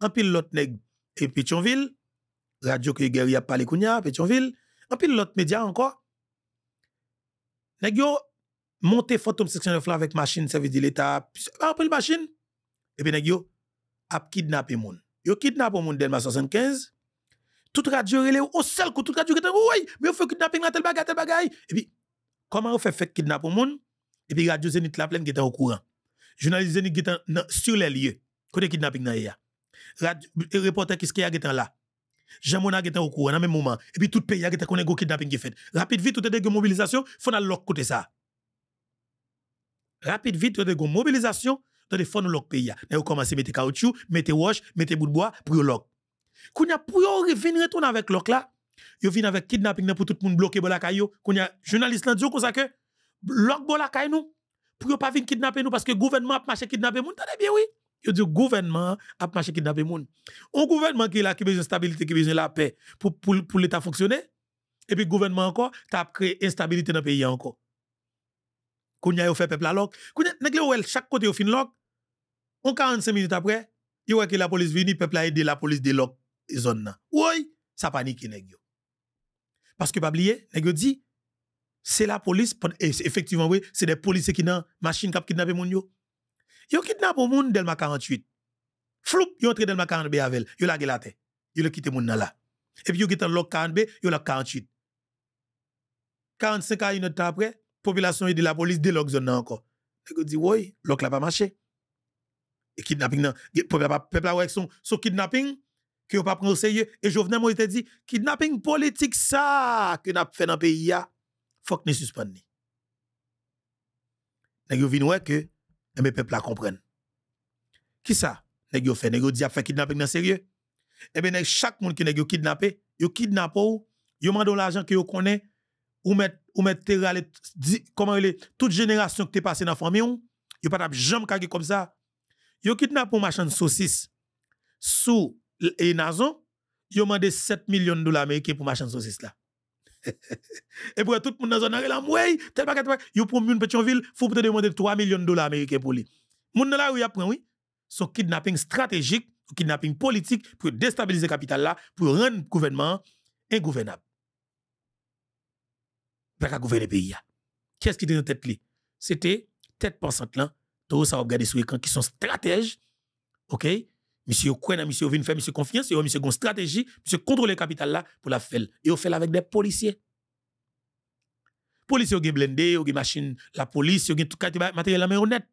un pilote de et Pétionville, radio qui est a Pétionville. Et puis l'autre média encore. Nèg yo monter de section 9 là avec machine veut dire l'état. En pile machine. Et eh puis nèg yo a kidnappé moun. Yo kidnappé moun Delma 75. Tout radio relé au seul coup tout radio était oui, mais on fait kidnapping là tel bagay tel Et puis eh comment on fait fait kidnapper moun et eh puis radio Zenith la pleine qui était au courant. Journaliste Zenith qui était sur les lieux côté kidnapping là. Radio reporter qu'est-ce qui a là Jamona était au courant dans même moment. Et puis tout le pays a été connu au kidnapping qui fait. Rapide vite, tout est de mobilisation, faut aller l'autre côté ça. Rapide vite, tout est de mobilisation, dans les fonds de l'autre pays. Vous commencez à mettre caoutchouc, mettre wash, mettre bout de bois pour l'autre. Quand vous revenir retourner avec l'autre là, yo vient avec kidnapping pour tout le monde bloquer bolakayo. Quand y a journaliste là dit comme ça que l'autre bolakayo nous pour pas venir kidnapper nous parce que le gouvernement a marché kidnapper vous T'as bien oui. Yo le gouvernement a marché kidnapper moun. Un gouvernement qui est là qui besoin de stabilité, qui besoin de la paix pour pour, pour l'état fonctionner. Et puis gouvernement encore, t'as créé instabilité dans le pays encore. Kounya yo fait peuple la lok. Kounya nèg le chaque côté yo fin lok. On 45 minutes après, yo que la police vini, peuple a aidé la police de lok zone Oui, ça panique nèg yo. Parce que pas oublier, nèg yo dit c'est la police effectivement oui, c'est des policiers qui dans machine qui kidnapper moun yo. Yo kidnappé au monde Delma 48. Floup, yo entre Delma ma b avec Yo la la tête. Yo le quitte moun nan là. Et puis yo quitte l'autre 40B, yo la 48. 45 ans, une autre après, population de la police de l'autre zone encore. Yo dit, oui, l'autre la pas marché. Et kidnapping nan, peuple la avec son, kidnapping, que yo pas prendre au sérieux. Et moi été dit, kidnapping politique ça, que n'a fait dans le pays, faut que ne ni. Ils yo vin wè que et eh mes peuples la comprennent. Qui ça? Nèg yo fait, nèg dit fait kidnapping dans sérieux. Eh bien, chaque monde qui nèg yo kidnappé, yo kidnappé ou, yo l'argent que yo connaît ou met ou met comment il est toute génération que t'es passé dans famille Il yo pas jamais kage comme ça. Yo kidnappé pour machin de saucisse sous et Nazon, yo mandé 7 millions de dollars américains pour machin de saucisse là et pour tout le monde dans la zone, là dit tel paquet, il promis une ville, il faut peut-être demander 3 millions de dollars américains pour lui. Moun dans la rue, il prend, oui, son kidnapping stratégique, kidnapping politique pour déstabiliser le capital là, pour rendre le gouvernement ingouvernable. Pas gouverner le pays. Qu'est-ce qui était dans tête li? C'était tête pensante là, tout ça regarder sur les camps qui sont stratèges, ok? Monsieur Kwen, monsieur vient faire monsieur confiance, et monsieur une stratégie, monsieur contrôler le capital là pour la faire. Et on fait avec des policiers. Policiers ont des blindés, ont des machines, la police, ont tout bah, matériel à main honnête.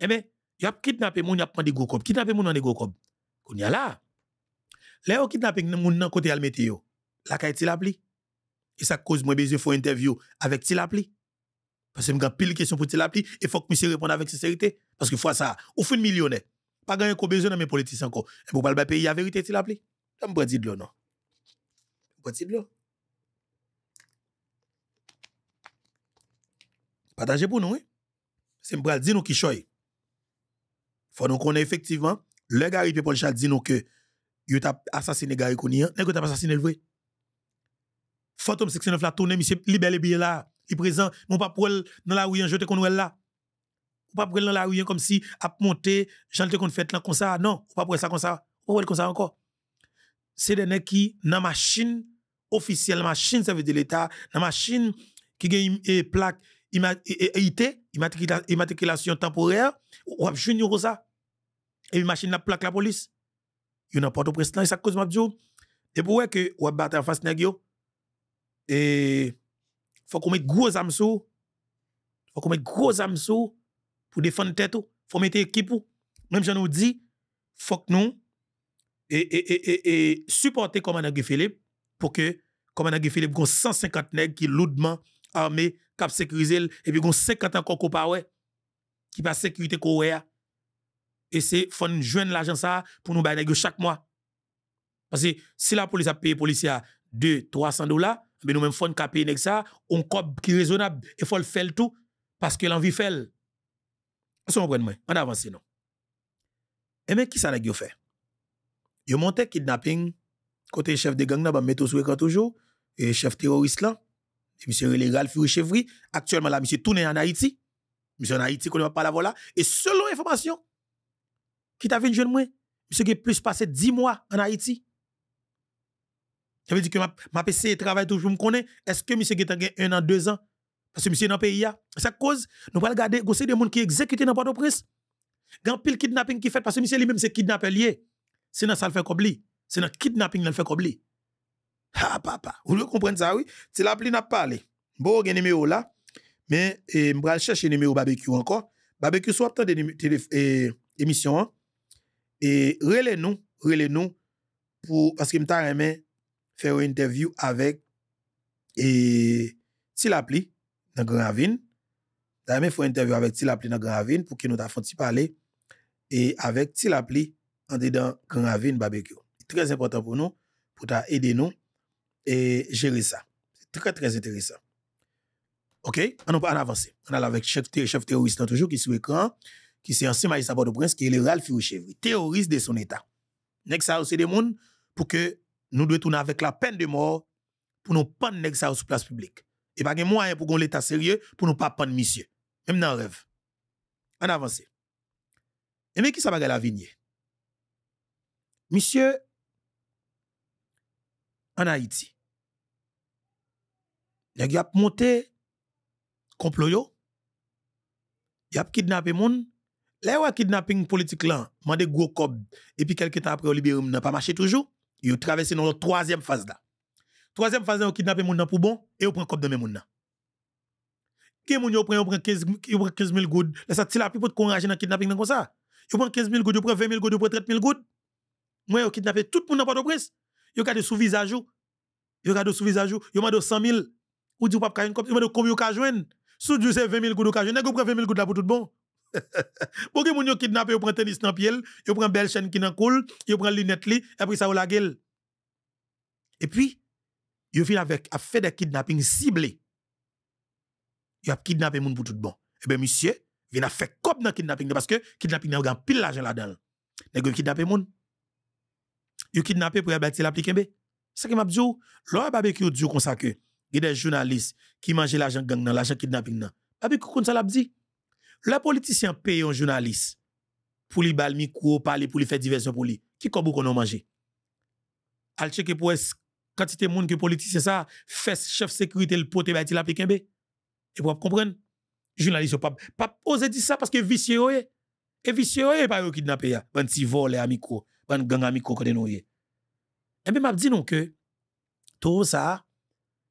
Eh bien, y a kidnappé moun, y a pris des gros cobs. Kidnappé moun dans des gros cobs. Qu'on y a là. Là, on kidnappé moun dans côté gros yo. La kaye tilapli. Et ça cause moi besoin faire interview avec tilapli. Parce que m'gan pile question pour tilapli, et faut que monsieur réponde avec sincérité. Parce que fois ça, ou un millionnaire pas gagner qu'on besoin dans mes politiciens encore. Et pour pas le pays, la vérité, tu appelé. Je me dit de l'eau, non. Je me de l'eau. Partagez pour nous, hein. C'est me dire nous qui choy. Faut nous connaître effectivement, le Gary Paul Charles dit nous que il t'a assassiné Gary Kounian, hein. n'est-ce que t'a assassiné le vrai. Fantôme 69 la tourner monsieur, libère les billets là. Il présent, mon pas pour dans la rue, hein, jeter qu'on là ou pas prendre la rue hein, comme si à monter, j'en te qu'on fait là comme ça. Non, ou pas prendre ça comme ça. Ou pas comme ça encore. C'est des mecs qui, dans la machine officielle, machine ça veut dire l'État, dans la machine qui a une eh, plaque IT, eh, eh, immatriculation temporaire, ou pas junior comme ça. Et une machine la plaque la police. Il n'y a pas porte et ça cause ma Et pour que ou battre en face de nègre et faut qu'on mette gros amsou sous faut qu'on mette gros âme sous pour défendre tête, pour faut mettre équipe. Même je nous dis, faut que nous et, et, commandant Guy Philippe pour que commandant Guy Philippe ait 150 nègres qui lourdement armés, cap sécurisés, et puis 50 encore qui qui pas sécurité e Et c'est faut joindre l'agence ça pour nous chaque mois. Parce que si la police a payé policier 2 300 dollars, mais nous même faut payer ça, on qui raisonnable et faut le faire tout parce que l'envie fait. On pren mwen, on avance non. E men qui sa neg fait il Yo monté kidnapping, côté chef de gang là, ba tout toujours, et toujou, chef terroriste là, e misye relegal furi là, aktuelman la misye en Haïti. en haïti qu'on ne va pas la là Et selon information, qui ta jeune moi, monsieur qui a plus passé 10 mois en Haïti. Ça veut dire que ma, ma PC travaille toujours, me connais. Est-ce que monsieur Guetan a un an, deux ans parce que monsieur dans le pays, ça cause, nous allons regarder, vous des gens qui exécutent dans Port-au-Prince. Grand pile kidnapping qui fait, parce que monsieur lui-même, c'est kidnappé lié. C'est dans ça le fait comme C'est dans kidnapping le fait comme lui. Ah, papa. Vous comprenez ça, oui? C'est l'appli n'a pas parlé. Bon, un numéro là. Mais, eh, je vais chercher le numéro barbecue encore. Barbecue, soit temps de eh, émission. Hein. Et relais-nous, relais-nous, pour, parce que je aimé faire une interview avec et eh, si l'appli nan Grand Ravine. Da mè fò interviw avèk ti l'apli nan Grand Ravine pou ki nou ta fò ti pale e avèk ti l'apli an dey nan Grand Ravine BBQ. Trèz important pou nou, pou ta ede nou e jere sa. Trèz, trèz enteresan. Ok, an nou pa an avansè. An al avèk chef teroriste nan toujou ki sou ekran ki se ansi Majis Abadou Prince ki e le Ralph Furechevri. Teroriste de son etat. Nèk sa ou se demoun pou ke nou dwe touna avèk la pen de mor pou nou pan nèk sa ou sou plas publik. Et pas de moyen pour qu'on l'État sérieux pour ne pas prendre monsieur. Même dans le rêve. On avance. Et mais qui ça va la vigne? Monsieur, en Haïti, il a monté complot yo. Il a kidnappé moun. Là où kidnapping politique là, mandé gros cob et puis quelques temps après libérer n'a pas marché toujours. Il traversé dans la troisième phase là. Troisième phase, on kidnappe les gens pour bon et on prend cop de même moun nan. Qui moun prend on prend 15 000 gouttes, ça ti la pour te courage dans le kidnapping comme ça. prend 15 000 gouttes, vous prend 20 000 gouttes, vous prend 30 000 goud. Moi yo kidnappé tout dans nan Port-au-Prince. Yo des sous visage Vous avez des sous visage Vous yo 100 000 ou di ou pap ka une cop, des Sous du c'est 20 000 gouttes ou ka joindre, vous prend 20 000 gouttes pour tout bon. Pour que moun yo kidnappé, yo prend tennis nan pied, yo prend belle chaîne qui nan cool, yo prend lunette li, puis ça vous la Et puis Yo fin avec a fait des kidnappings ciblés. Yo a kidnappé moun pour tout bon. Eh bien, monsieur, il a fait comme dans kidnapping parce que kidnapping n'a pile l'argent là-dedans. Nèg a kidnappé moun. a kidnappé pour abattre l'appliquer C'est ce qui m'a dit, oh, Là barbecue dit comme ça que il y a des journalistes qui mangent l'argent gang dans l'argent kidnapping là. Barbecue comme ça l'a dit. Le politicien paye un journaliste pour lui balmi micro, parler pour lui faire diversion pour lui. Qui comme qu'on a mangé? Al checker pour est quantité de monde que c'est ça, fait chef sécurité le poté, bah, ben, il a b. Et vous comprenez? Journaliste, pas, pas oser dire ça parce que vicieux, et vicieux, et pas kidnappé, hein. ben les à micro ben gang micro quand nous Et eh ben m'a dit non que, tout ça,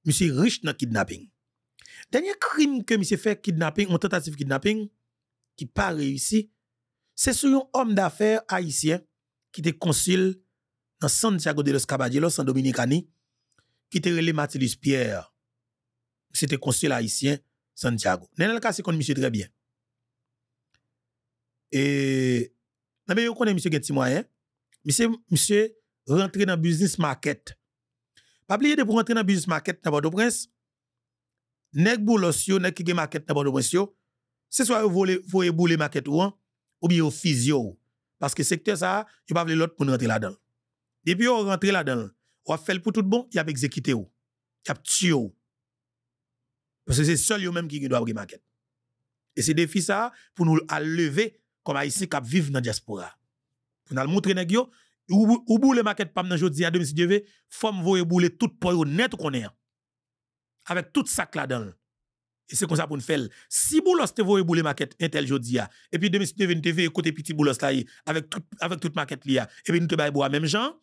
monsieur riche dans kidnapping. Dernier crime que monsieur fait kidnapping, une tentative kidnapping, qui pas réussi, c'est sur un homme d'affaires haïtien qui était consul dans Santiago de los Caballeros en Dominicani, qui était relé Matilis Pierre. C'était consul haïtien, Santiago. Nenel Kassi monsieur très bien. Et, connaît monsieur Moyen. Monsieur, rentré dans business market. Pas oublier de rentrer dans business market dans prince Nèg boulos yo, nèg qui market soit market ou bien physio. Parce que secteur ça, yo pas l'autre pour rentrer là-dedans. Depuis on rentre là-dedans, on a fait pour tout le bon, il y a exécuté ou. Il a tué ou. Parce que c'est seul eux-mêmes qui doivent maquettes. Et c'est défi ça pour nous lever comme haïtiens qui vivent dans la diaspora. Pour nous montrer que yo ou, boule maquette pam dans jodi à demain si Dieu veut, femme tout qu'on est. Avec tout sac là-dedans. Et c'est comme ça pour nous faire. Si Boulos te voye boule maquette intel jodi a, et puis demain si tu te côté petit Boulos là avec tout avec toute maquette et puis nous te baille les même gens,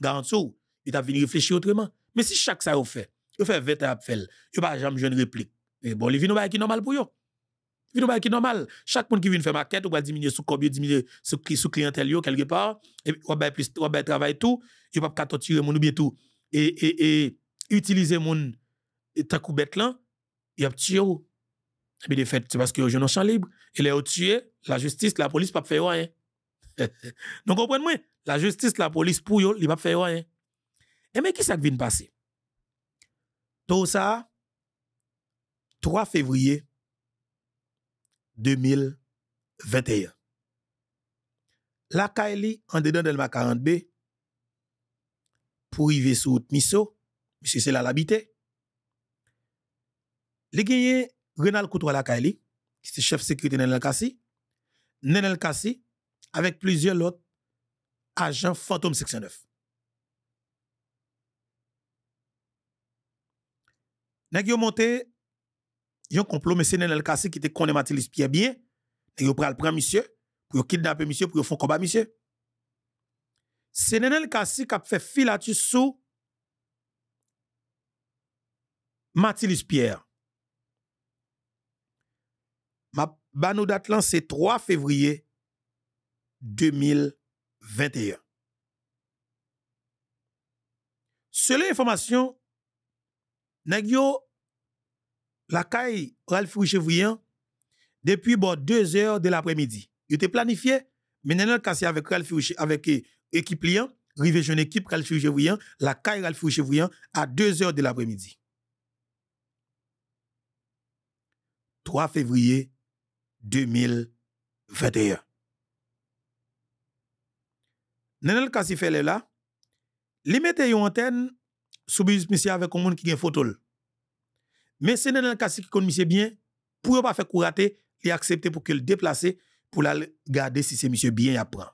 garantie, il t'a venu réfléchir autrement. Mais si chaque ça fait, il fait 20 ans ne il pas jamais une réplique. Et eh bon, les vins qui normal pour vient Les vins qui normal. Chaque monde qui vient faire maquette, on va diminuer sous combien, diminuer sous, sous clientèle quelque part, et on va plus, on va travailler tout, ne va pas torturer mon ou tout. Et, et, et utiliser mon takou bête là, il a Et Mais de fait, c'est parce que je n'en suis libre. Et les tué, la justice, la police, pas faire rien. Donc, comprenez-moi, la justice, la police, pour eux, ils ne faire rien. Et mais qui ça vient passer? Tout ça, 3 février 2021. La Kaeli, en dedans de la 40B, pour y sur sous Misso, monsieur c'est là l'habité, les Renal Koutoua la qui est chef sécurité de Nenel Kassi, Nenel Kassi, avec plusieurs autres agents fantômes section 9. Nèg yo monté yon complot mais El Kassi qui te connaît Matilis Pierre bien, nèg yo pral prend monsieur pour kidnapper monsieur pour fasse font combat monsieur. C'est Nenel Kassi qui a fait filature sous Matilis Pierre. Ma banou date c'est 3 février 2021. Selon l'information, Nagyo, la caille Ralph Richevrian, depuis bon 2 heures de l'après-midi. Il était planifié, mais nous cassé avec Ralph avec équipe client, rivé jeune équipe Ralph Richevrian, la caille Ralph Richevrian à 2 heures de l'après-midi. 3 février 2021. Nenel fait là, li mette yon antenne sous bus monsieur avec un monde qui gen photo. Mais c'est Nenel Kassi qui connaît bien, pour pas faire courate, li accepte pour que le pour la garder si c'est monsieur bien apprend.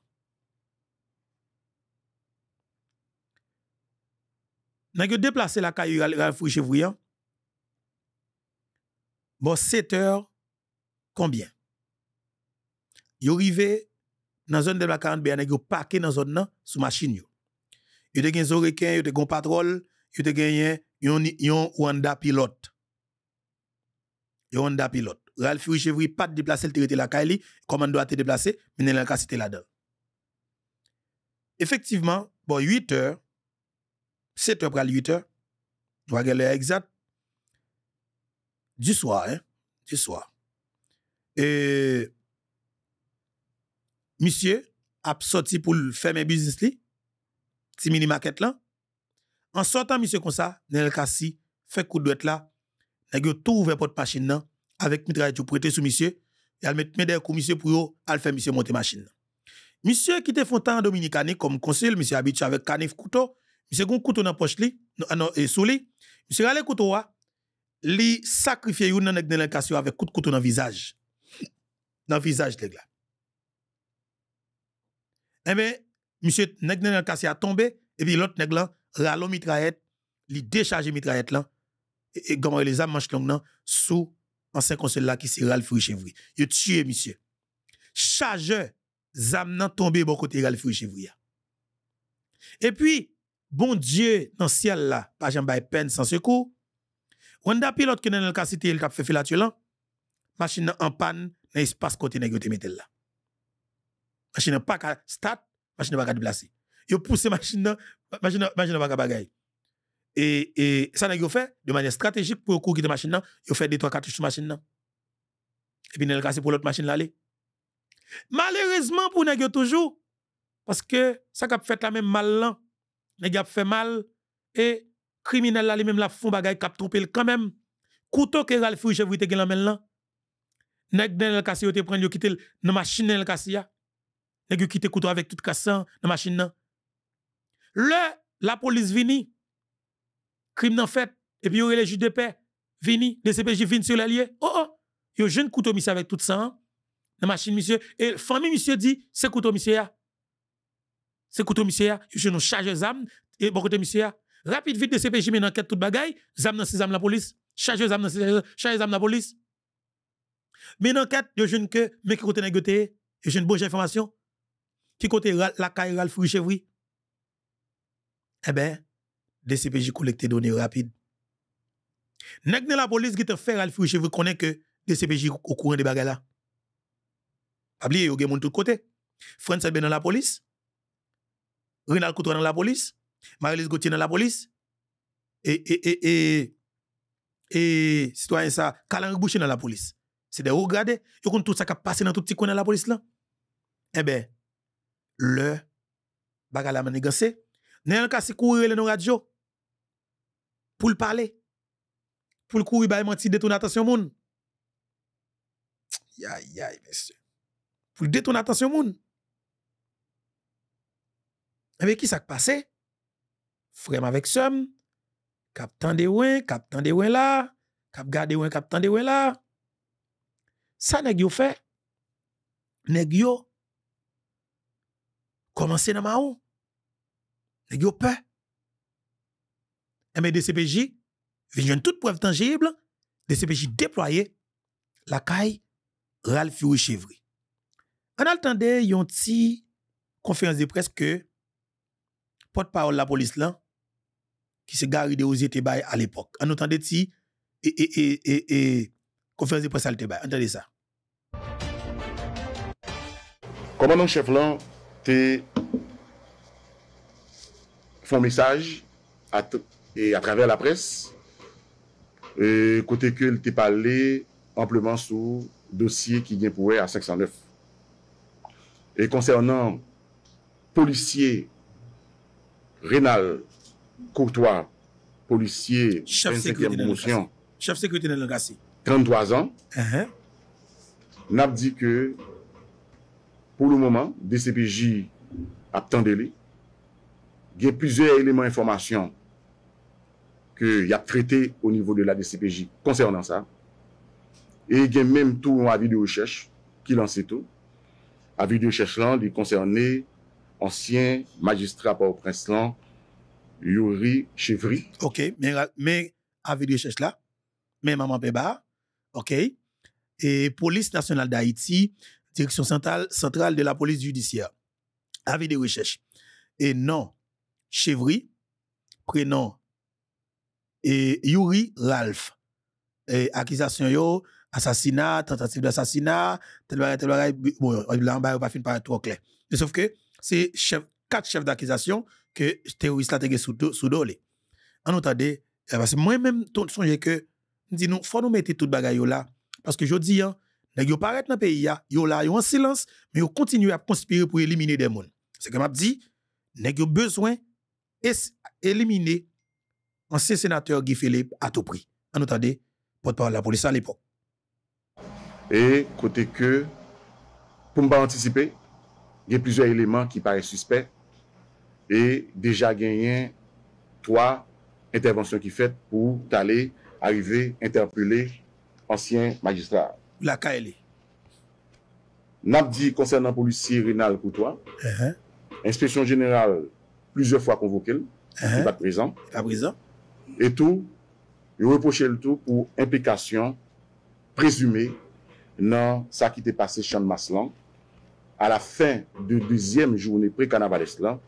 Nan yon déplace la kayou Ralph Richevouyan, bon 7 heures, combien? il rivez dans la zone de la 40 y a ont parké dans la zone là, sous machine. Ils ont gagné il il a des Patrol, ils ont gagné un Honda pilote. Ils ont pilote. Ralph Richevry pas déplacé le territoire la Kaili, commando a été déplacé, mais il a cité là-dedans. Effectivement, bon, 8 heures, 7 heures à 8 heures, je vais regarder l'heure exacte, du soir, hein, du soir. Et monsieur a sorti pour faire mes business li, petit mini market là. En sortant monsieur comme ça, Nel Kassi fait coup de là. a tout ouvert pour la machine là avec mitraille tu prêter sous monsieur et al met des derrière monsieur pour al faire monsieur monter machine. Monsieur qui était fontan dominicanais comme conseil, monsieur habitué avec canif couteau, monsieur gon couteau dans poche li, non ah et sous li. Monsieur allait couteau là. Li sacrifier une nèg Nel Kassi avec coup de couteau dans visage. Dans visage les gars. Eh bien, monsieur, nèg dans le a tombé, et puis l'autre nèg là, ralon mitraillette, li décharge mitraillette là, et comment les a manche longue sous ancien conseil là qui s'est Ralph Richevry. Il tué monsieur. Chargeur, zam nan tombé bon côté Ralph Richevry. Et puis, bon Dieu, dans le ciel là, pas jamais peine sans secours. Wanda pilote qui dans le cas il a fait tuer là, machine en panne, dans l'espace côté nèg yo te là machine pas qu'à start, machine pas qu'à déplacer. Ils poussent machine, machine, machine pas qu'à bagaille. Et, et ça n'a fait de manière stratégique pour courir de machine, ils fait des trois cartouches sur machine. Et puis ils cassé pour l'autre machine l'aller. Malheureusement pour nous toujours, parce que ça qu'a fait la même mal nous a fait mal et criminel là même la font bagaille cap trompé quand même. Couteau que Ralph Richard vous te gagne la main là. Nèg dans le cassé te prendre yo quitter la machine dans le casier les gens qui te couteau avec tout cassant dans la machine. Nan. Le, la police vini, crime pas fait, et puis a les juges de paix, vini, les CPJ vini sur l'allié. Oh oh, un jeune couteau monsieur avec tout ça, hein. dans la machine monsieur. Et famille monsieur dit, c'est couteau monsieur là, C'est couteau monsieur ya, yo jeune charge zam, et bon côté monsieur Rapide vite de CPJ met enquête toute bagaille, zam dans si zam la police, charge zam dans si euh, charge zam la police. Mais enquête, de jeune que, mais qui côté négoté, yo jeune bonne information côté, côté la caille Ralph Richevry. Eh ben, DCPJ collecte données rapides. que la police qui te fait Ralph Richevry connaît que DCPJ au courant des bagages là. Pas oublier, des gens de tout côté. France bien dans la police. Renal Couture dans la police. Marie-Lise Gauthier dans la police. Et, et, et, et, et citoyen ça, Kalan Boucher dans la police. C'est des hauts gradés. Ils comptent tout ça qui a passé dans tout petit coin dans la police là. Eh bien, Le baga la man e gase. Ne an kasi kouye le nou radyo. Poul pale. Poul kouye baye manti detoun atasyon moun. Yayay mese. Poul detoun atasyon moun. Ewe ki sak pase? Frem avek sem. Kap tan dewen, kap tan dewen la. Kap gadewen, kap tan dewen la. Sa neg yo fe? Neg yo fok. Komanse nan ma ou? Le gyo pe? Eme DCPJ, vin jen tout preuve tangible, DCPJ deploye lakay ralfi ou chevri. An altande yon ti konferansi preske pot parol la polis lan ki se gari de ozi te bay al epok. An altande ti konferansi preske al te bay. Antande sa. Komanon chev lan Fon mesaj e A traver la pres e Kote ke l te pale Ampleman sou dosye Ki gen pouwe a 509 E konsernan Polisye Renal Kotoa Polisye 33 an uh-huh. Nap di ke Olo moman, DCPJ ap tendele, gen pizè eleman informasyon ke yap trete o nivou de la DCPJ konsernan sa, e gen menm tou an avidyo chech ki lan seto. Avidyo chech lan li konsernan ne ansyen magistra pa ou prens lan, Yori Chevri. Ok, men avidyo chech la, men maman pe ba, ok, e polis nasyonal da Haiti, Direction centrale, centrale de la police judiciaire, avis de recherche Et non, Chevry, prénom, et Yuri Ralph. Et accusation yo, assassinat, tentative d'assassinat, tel bagay, tel bagay, bon, là on va pas fin par trop clair. sauf que, c'est quatre chefs d'accusation que terroriste là te sous sous En outre, eh, parce que moi-même, songe que, dis nous, faut nous mettre tout bagay là, parce que je dis, hein, Nèk yo paret nan peyi ya, yo la yo an silans, men yo kontinu ap konspire pou elimine den moun. Se ke map di, nèk yo bezwen es elimine ansyen senatèr Gifilip atopri. Anotande, potpare la polis an l'epop. E kote ke pou mba antisipe, gen plizou element ki pare suspe, e deja genyen toa intervansyon ki fèt pou tale arrive interpele ansyen magistral. La ka elè? N ap di konsernan polisi renal koutwa. Inspeksyon jeneral plizè fwa konvokel. A prizan. Etou, yo reposhe loutou pou impekasyon prezume nan sa ki te pase chan mas lan. A la fin de dezyem jounè pre kanabalès lan,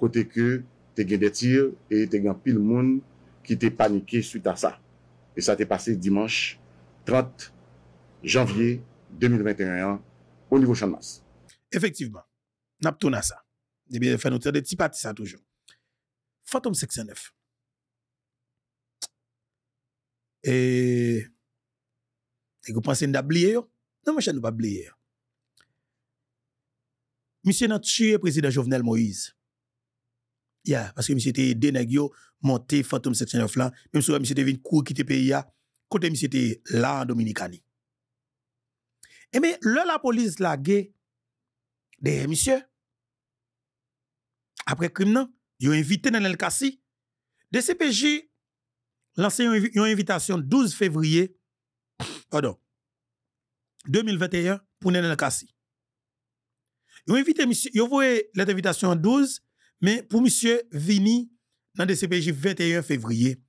kote ke te gen detir e te gen pil moun ki te panike suite a sa. E sa te pase dimanche 30 janvier 2021 au niveau champ de masse. Effectivement, n'a pas ça. De eh bien faire notre des petits ça toujours. Fantôme 609. Et et vous pensez avons oublié Non, nous ne pas oublier. Monsieur n'a tué président Jovenel Moïse. Yeah, parce que monsieur était aidé monté monter fantôme 609 là, même si monsieur était venu courir quitter pays là, côté monsieur était là en eh bien, le la police la ge, Monsieur, après après crime, non, ils invite invité kasi, DCPJ lancé une invitation 12 février pardon, 2021 pour Nanel kasi. ont invité, vous ont l'invitation l'invitation 12, mais pour Monsieur vini dans DCPJ 21 février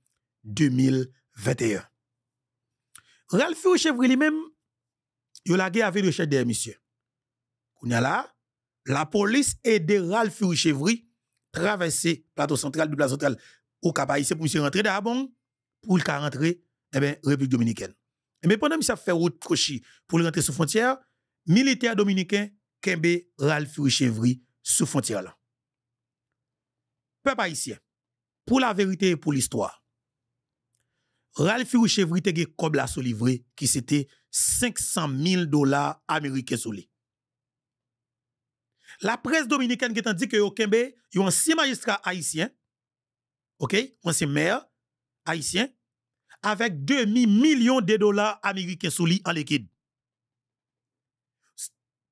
2021. Ralph ou lui-même, Yo la avec le chef des messieurs. là, la police aide Ralph Furichevry traverser plateau central du plateau central au cap haïtien pour se rentrer d'abord pour le rentre rentrer eh ben, République dominicaine. mais eh ben, pendant que ça fait route cochi pour rentrer sous frontière, militaire dominicain Kembe Ralph Furichevry sous frontière là. Peuple haïtien, pour la vérité et pour l'histoire. Ralph Furichevry te comme la sous livré qui c'était 500 000 dollars américains sous La presse dominicaine qui dit que yon il y a six magistrats haïtiens, ok, ancien maire haïtien, avec 2 millions de dollars américains sous lui en liquide.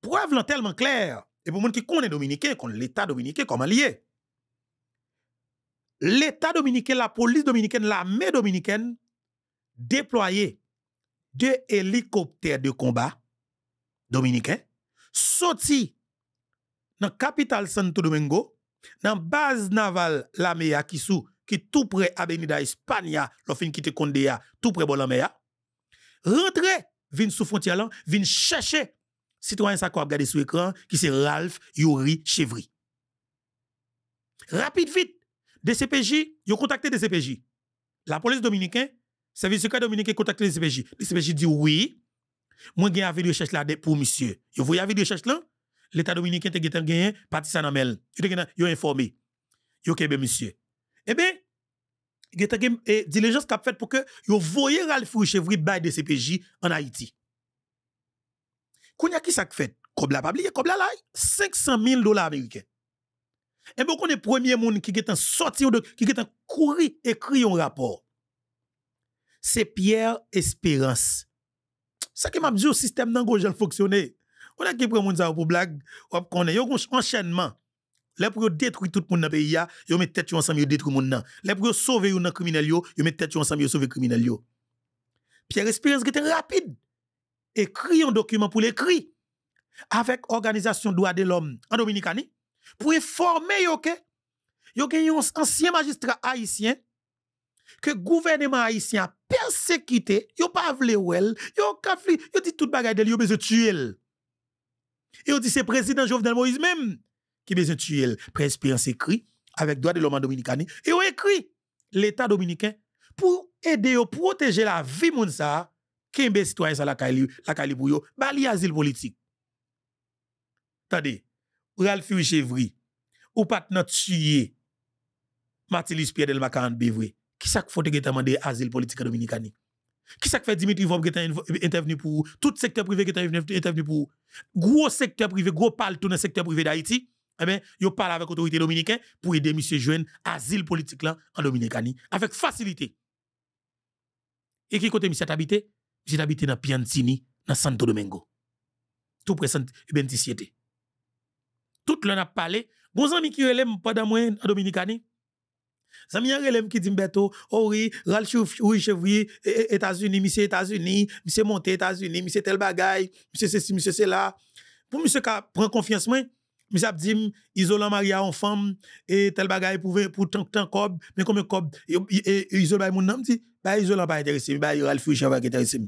Preuve l'an tellement claire, et pour les qui connaissent Dominicain, connaissent l'État dominicain comme allié. L'État dominicain, la police dominicaine, l'armée dominicaine, déployée deux hélicoptères de combat dominicains sortis dans la capitale Santo Domingo, dans la base navale Lamea qui MEA qui tout près de Espagna, l'offin qui te tout près Bolamea, Rentrés vin sous frontière là, vin chercher citoyen ça qu'on sur écran qui c'est Ralph Yuri Chevry. Rapide vite, DCPJ, yo contacté DCPJ. La police dominicaine que secret dominicain contacte le CPJ. Le CPJ dit oui. Moi, j'ai avis de recherche là pour monsieur. Vous voyez avis de recherche là? L'État dominicain te gagné, parti ça dans mail. Vous informé. Vous avez ben, monsieur. Eh bien, il y a diligence qui a fait pour que vous voyez Ralph Richevry bail de CPJ en Haïti. Qu'on y a qui a fait? la la là, 500 000 dollars américains. Et eh bien, on est le premier monde qui est sorti, qui est couru écrit un rapport c'est Pierre Espérance. Ça qui m'a dit, le système n'a pas fonctionné. On a qui prend mon ça pour blague, On a a un enchaînement. Les pour détruire tout le monde dans le pays, ils mettent tête ensemble, ils détruire le monde. Les pour sauver les criminels, ils mettent tête ensemble, ils sauver les criminels. Pierre Espérance était rapide. Écrit un document pour l'écrit avec l'organisation droit de l'homme en Dominicanie pour informer yo que yo un ancien magistrat haïtien que gouvernement haïtien persekite, yo pa vle wel, yo kafli, yo dit, tout bagay del, yo beze tuel. Yo dit le président Jovenel Moïse même qui besoin tuer tuel. Prespirance écrit avec droit de l'homme Et yo écrit l'État dominicain pour aider à protéger la vie moun sa, est mbe qui sa la kali, la kali pou bali asile politique. Tade, ou ral chevri, ou pat tuye, Matilis Piedel Makan Bivri, qui ça faut que demander asile politique Dominicain. Qui ça fait Dimitri Vob qui intervenu pour tout secteur privé qui est intervenu pour gros secteur privé, gros parle tout dans le secteur privé d'Haïti eh bien, ils parle avec l'autorité dominicaine pour aider M. Jouen asile politique là en Dominicanie avec facilité. Et qui côté monsieur habité J'ai habité dans Piantini, dans Santo Domingo. Tout près eh Bentisiete. Tout le a parlé, bon amis qui là, pendant moi en Dominicanie, Zami relève qui dit Mbeto, oh oui, Ral oui, États-Unis, e, e, monsieur États-Unis, monsieur monté États-Unis, monsieur tel bagaille, monsieur ceci, monsieur cela. Pour monsieur qui prend confiance, moi, monsieur dit, isolant Maria en femme, et tel bagaille pour, pour tant, tant cob, mais comme cob, et isolant e, mon nom, dit, bah, isolant pas intéressé, bah, Ral Fouy chevrier qui intéressé.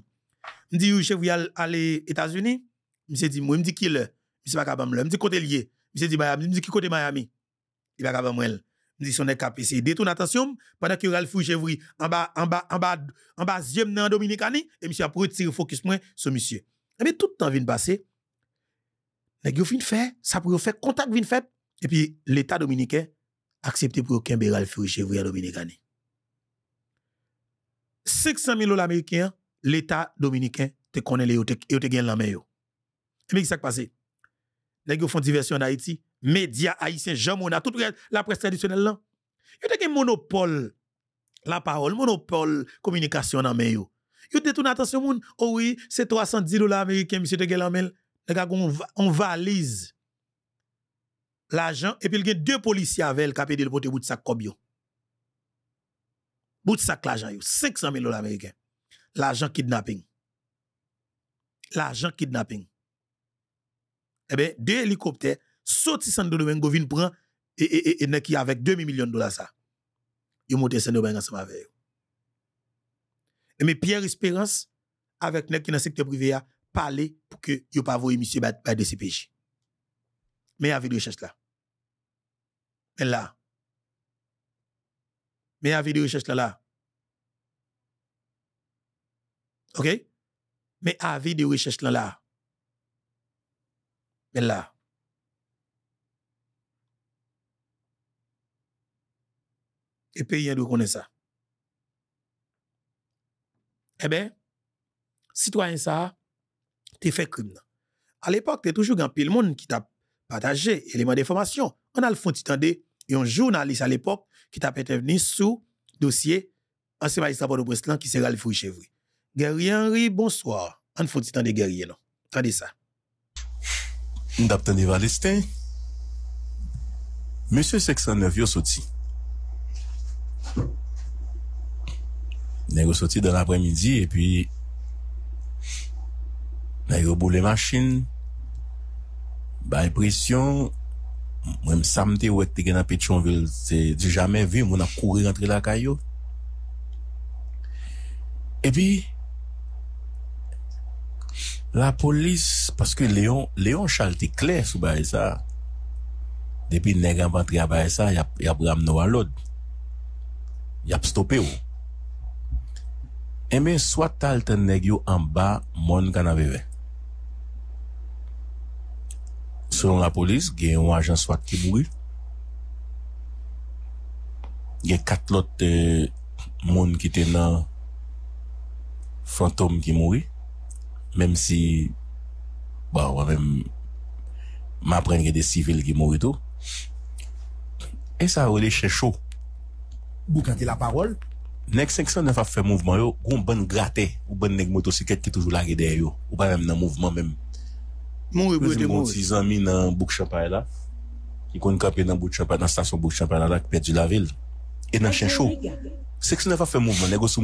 Je dis, oui, chevrier, aller États-Unis, monsieur dit, moi, me dit qui le, monsieur pas capable, me dit côté lié, monsieur dit Miami, me dit qui côté Miami, il va capable, moi, dit son est essayer Détourne attention pendant que Ralph Fouchevri en bas en bas en bas en bas deuxième dans Dominicani et monsieur a retirer focus moins sur monsieur. Et eh bien tout le temps vient passer. Nèg yo fin faire, ça pour faire contact vient fait et puis l'état dominicain accepté pour aucun Ralph Fouchevri à Dominicani. 500 000 dollars américains, l'État dominicain te connaît les et te gagne la main. Et eh puis, qu'est-ce qui s'est passé? Les gens font diversion en Haïti, médias haïtiens, Jean Mona, toute la presse traditionnelle là. Yo te un monopole la parole, monopole communication dans main yo. Yo détourne attention moun, oh oui, c'est 310 dollars américains monsieur te On, on valise l'argent et puis il y a deux policiers avec le qui de pote bout de sac kobio. Bout de sac l'argent 500 000 dollars américains. L'argent kidnapping. L'argent kidnapping. Eh bien, deux hélicoptères sorti Santo Domingo, vin pran et, et, et, qui avec 2 millions de dollars ça. Il monte Santo Domingo ensemble avec Et mais Pierre Espérance, avec nek qui dans le secteur privé, a parlé pour que yo pas voyé monsieur bat, de CPJ. Mais avait de recherche là. Mais là. Mais avis de recherche là là. OK? Mais avis de recherche là. Mais là. Et pays doit connaître ça. Eh bien, citoyen ça, t'es fait crime. À l'époque, t'es toujours un pile monde qui t'a partagé éléments d'information. On a le fond de et un journaliste à l'époque qui t'a intervenu sous dossier ancien magistrat de Brestland qui sera le fou chez vous. Guerrier Henry, bonsoir. On fond de guerrier, non? Attendez ça. M'daptane Valestin. Monsieur 609 yo sorti. Ne resoti dan apre midi E pi Ne rebo le masjin Baye prisyon Mwen msamte ou ek te gen apet chon Di jamen vi Mwen ap kouri rentre la kayo E pi La polis Paske Leon chal ti kler sou baye sa Depi ne ram vantri a baye sa Yap ram nou alod Yap stopi ou Emen, eh swat tal ten negyo an ba moun kan aveve. Selon la polis, gen yon ajan swat ki mouri. Gen kat lot moun ki ten nan... ...frantom ki mouri. Mem si... ...man pren gen de sivil ki mouri tou. E sa rele chè chou. Bou kante la parol... Nèk 509 a fè mouvman yo, goun bèn grate ou bèn nèk motosiket ki toujou la gèdè yo, ou pa rem nan mouvman mèm. Mou e bote mou. Si zan mi nan Bouchampay la, ki kon kapè nan Bouchampay la, nan stasyon Bouchampay la la ki pet di la vil, e nan chen chou. 509 a fè mouvman, nèk gò sou motosiket ki toujou la gèdè yo, ou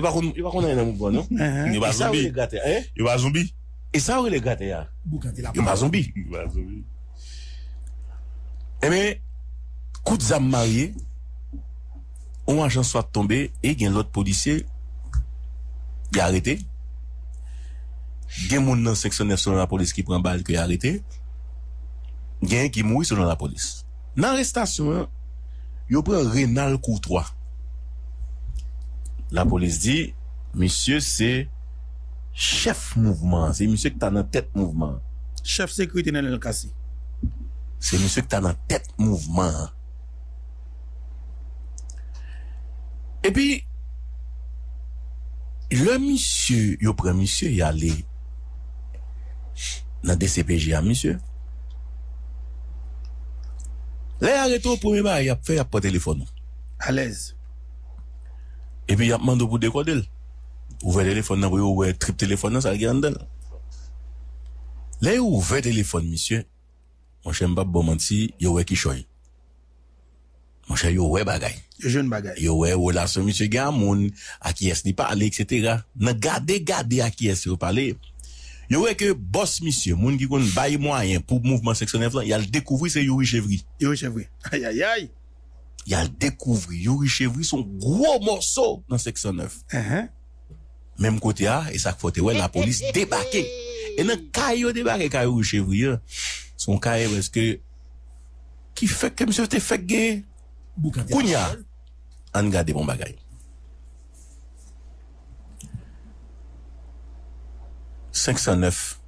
pa rem nan mouvman non? mèm. Uh-huh. E, e sa ou eh? e, e le grate ya? E sa ou e le grate ya? E sa ou e le grate ya? On ajan swat tombe, e gen lout polisye, y a rete. Gen moun nan seksyoner selon la polis ki pren bal ki a rete. Gen ki moui selon la polis. Nan restasyon, yo pre re nan l kou 3. La polis di, misye se, chef mouvment, se misye ki ta nan tet mouvment. Chef sekriti nan el kasi. Se misye ki ta nan tet mouvment an. E pi, le misye, yo pre misye, ya le nan DCPJ ya misye. Le a reto pou mi ba, yap fe, yap pa telefon nou. A lez. E pi, yap mandou pou dekwa del. Ouve telefon nou, yo we tripe telefon nou, sa gen del. Le ouve telefon misye, monshem pa pou mansi, yo we ki choye. Mon cher, yo, ouais, bagay. Jeune eu Yo, ouais, Ce monsieur, gars, moun, à qui est-ce qu'il parle, etc. N'a gardé, gardé à qui est-ce parler Yo, ouais, que boss, monsieur, moun qui kon bail moyen pour mouvement section 9 il a le découvert, c'est Yuri Chevry. Yuri Chevri. Aïe, aïe, aïe. Il a le découvert, Yuri Chevri son gros morceau dans section 9. Uh-huh. Même côté, a, et ça, faut ouais, la police débarqué. Et dans caillou débarqué, caillou Yuri hein. son caillou, est que, qui fait que monsieur t'es fait gay? Kounya an gade bon bagay 509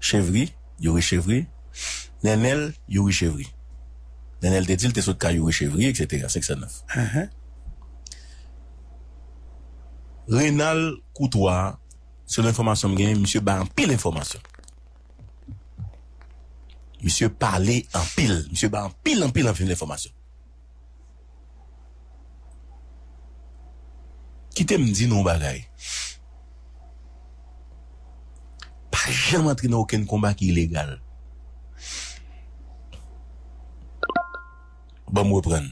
Chevri, Yori Chevri Nenel, Yori Chevri Nenel te dil te sot ka Yori Chevri Etc, 509 uh-huh. Renal Koutoua Se l'informasyon mgenye Msyo ba an pil informasyon Msyo pale an pil Msyo ba an pil an pil an pil l'informasyon Ki te mdi nou bagay. Pa jaman tri nou ken kombak ilegal. Ba bon, mwepren.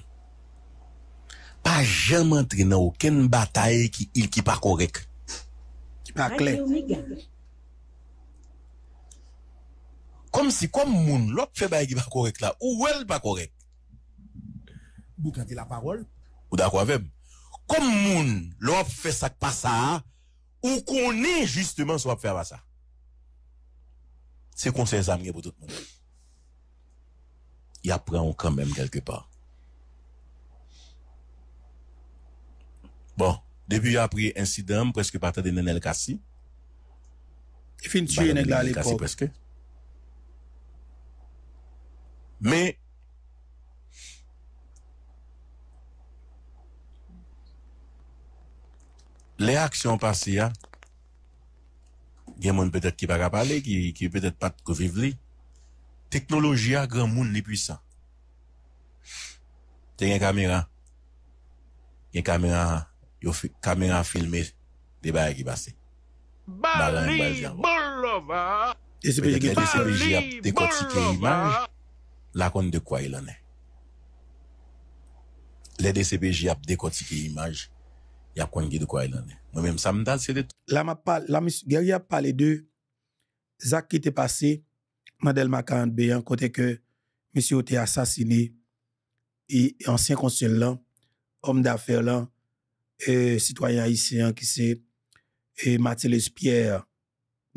Pa jaman tri nou ken batay ki il ki pa korek. Ki pa klet. Kom si kom moun lop fe bagi pa korek la ou wel pa korek. Bou kanti la parol ou da kwa veb. kom moun lòp fè sak pa sa, ou konè justement sou ap fè pa sa. Se kon se examenye pou tout moun. Ya pran ou kan men kelke pa. Bon, debi ya apri ensi dam, preske patè de nenel kasi. Y fin tchè nenel kasi preske. Men, Le aksyon pasi a, gen moun petet ki baka pale, ki petet pati kou viv li, teknoloji a, gran moun li pwisan. Te gen kamera, gen kamera, yo kamera filme, de baye ki pase. Balan yon baye jan. Desi peje gen DCBJ ap dekoti ki imaj, lakon dekwa ilan e. Le DCBJ ap dekoti ki imaj, ya kwenye gidou kwa elande. Mwen mèm sa mè dal sè de tout. La mèm, la mèm, ger ya pale de zak ki te pase madel makan beyan kote ke mèm se ote asasine y ansen konsen lan om da fè lan e sitwayan isen an ki se e matelès pier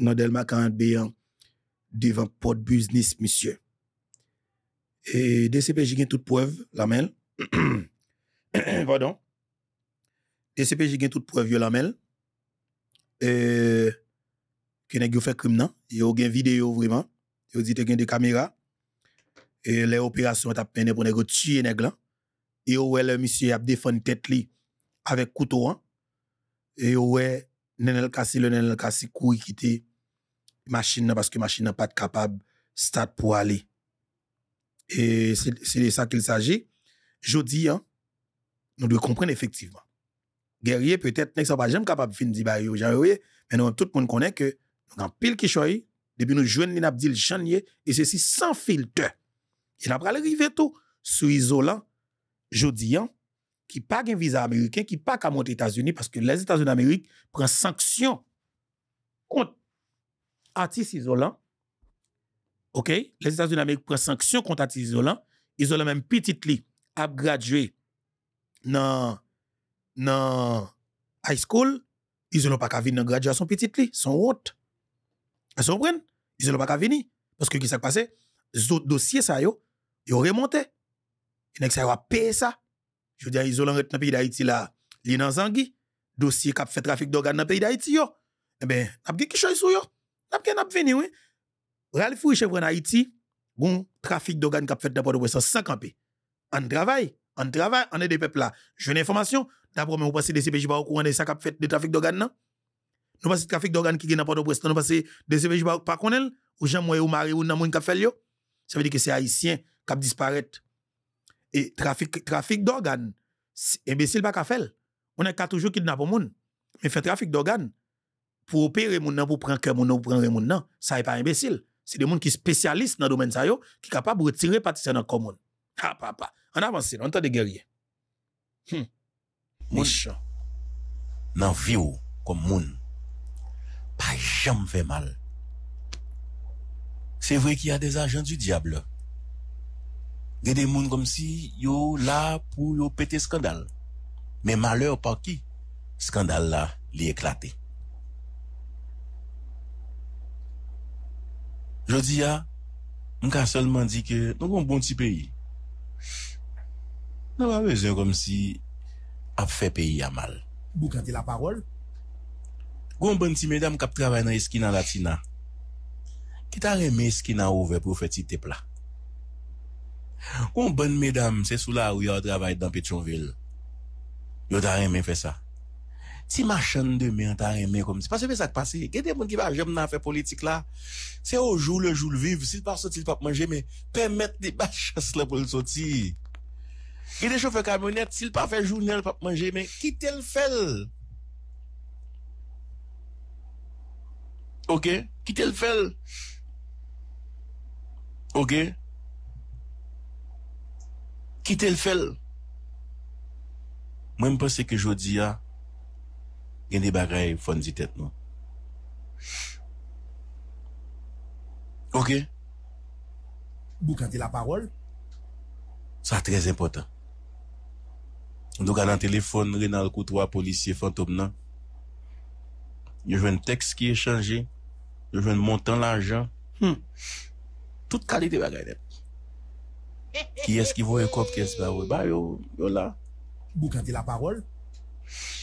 madel makan beyan devan pot buznis mèm se. E de se pe jigen tout poev la mèm va don DCPJ a tout preuve yo la mel. Euh, fait fait crime nan. a gen vidéo vraiment. il dit a gen de caméra. Et les opérations tap pour tuer les gens. Et yo le monsieur a défendre tête li avec couteau an. Et yo ouais Nenel cassé le Nenel qui quitter machine parce que machine n'est pas e, de capable stade pour aller. Et c'est de ça qu'il s'agit. Je dis, hein, nous devons comprendre effectivement. Gerye, pwetet, nek sa wajem kapab fin di bayo. Jan wè, men wè, tout moun konen ke nan pil ki choy, debi nou jwen nin abdil chanye, e se si san filte. E nan prale rive tou. Sou izolan, jodi an, ki pag en viza Ameriken, ki pag a monti Etasuni, paske les Etasun Amerik pren sanksyon kont atis izolan. Ok? Les Etasun Amerik pren sanksyon kont atis izolan. Izolan menm pitit li, apgradue nan Dans... high school, Ils qu'à venir, venir graduation petit lit, son Ils Ils sont pren? Ils venir pas que Paske ki sak pase, zot dossiers, ça yo, ont ils ça yo pas payé ça. Je di Ils ont ret dans le pays d'Haïti. qui ont fait zangi, trafic d'organes fait trafic d'organes dans le pays ils yo. bien, eh ben, ap yo. en Haïti. bon trafic d'organes qui fait d'abord de ça, le pays. On travaille, on travaille, on est des peuples là. J'ai une information, D'après moi, vous passez des CPJ pas au courant de ça qui fait de trafic d'organes, non? Nous passons trafic d'organes qui est n'importe où, nous passez des CPJ pas par connaître, ou j'aime ou mari ou nan qui fait yo. Ça veut dire que c'est haïtien qui disparu. Et trafic, trafic d'organes, imbécile pas qu'à faire. On est qu'à toujours kidnapper monde. Mais faire trafic d'organes pour opérer moun nan, pour prendre cœur moun prendre moun ça n'est pas imbécile. C'est des gens qui spécialistes dans le domaine ça qui sont capables de retirer partie dans le commun. Ah, papa. On avance, on est des guerriers. Hmm. Mouche, nan vie ou comme moun pas jamais fait mal c'est vrai qu'il y a des agents du diable il y a des gens comme si yo là pour yo péter scandale mais malheur par qui scandale là li éclaté je dis à m'ka seulement dit que nous un bon petit pays nous pas besoin comme si ap fè peyi yamal. Bou kante la parol? Goun bon ti medam kap travay nan eskina latina, ki ta reme eskina ouve pou fè ti tepla. Goun bon medam se sou la ou yo travay dan Petronville, yo ta reme fè sa. Ti machan de mi an ta reme kom ti. Pasè fè sa k pasè, gen de moun ki va jem nan fè politik la, se yo jou le jou le viv, si l pa sotil pa p manje, jeme pèmèt di bachas la pou l soti. Gende chou fè kamyonet, sil pa fè jounel pap manje men Kitè l fèl Ok, kitè l fèl Ok Kitè l fèl Mwen m'pense ke jodi ya Gende bagay fon di tèt nou Ok Bou kante la parol Sa trèz impotant Nou gwa nan telefon re nan koutwa polisye fantob nan. Yo jwen teks ki e chanje. Yo jwen montan l'anjan. Hmm. Tout kalite wak gwa genep. Ki es ki vwe kop, ki es vwe wè. Ba yo la. Bou kante la parol.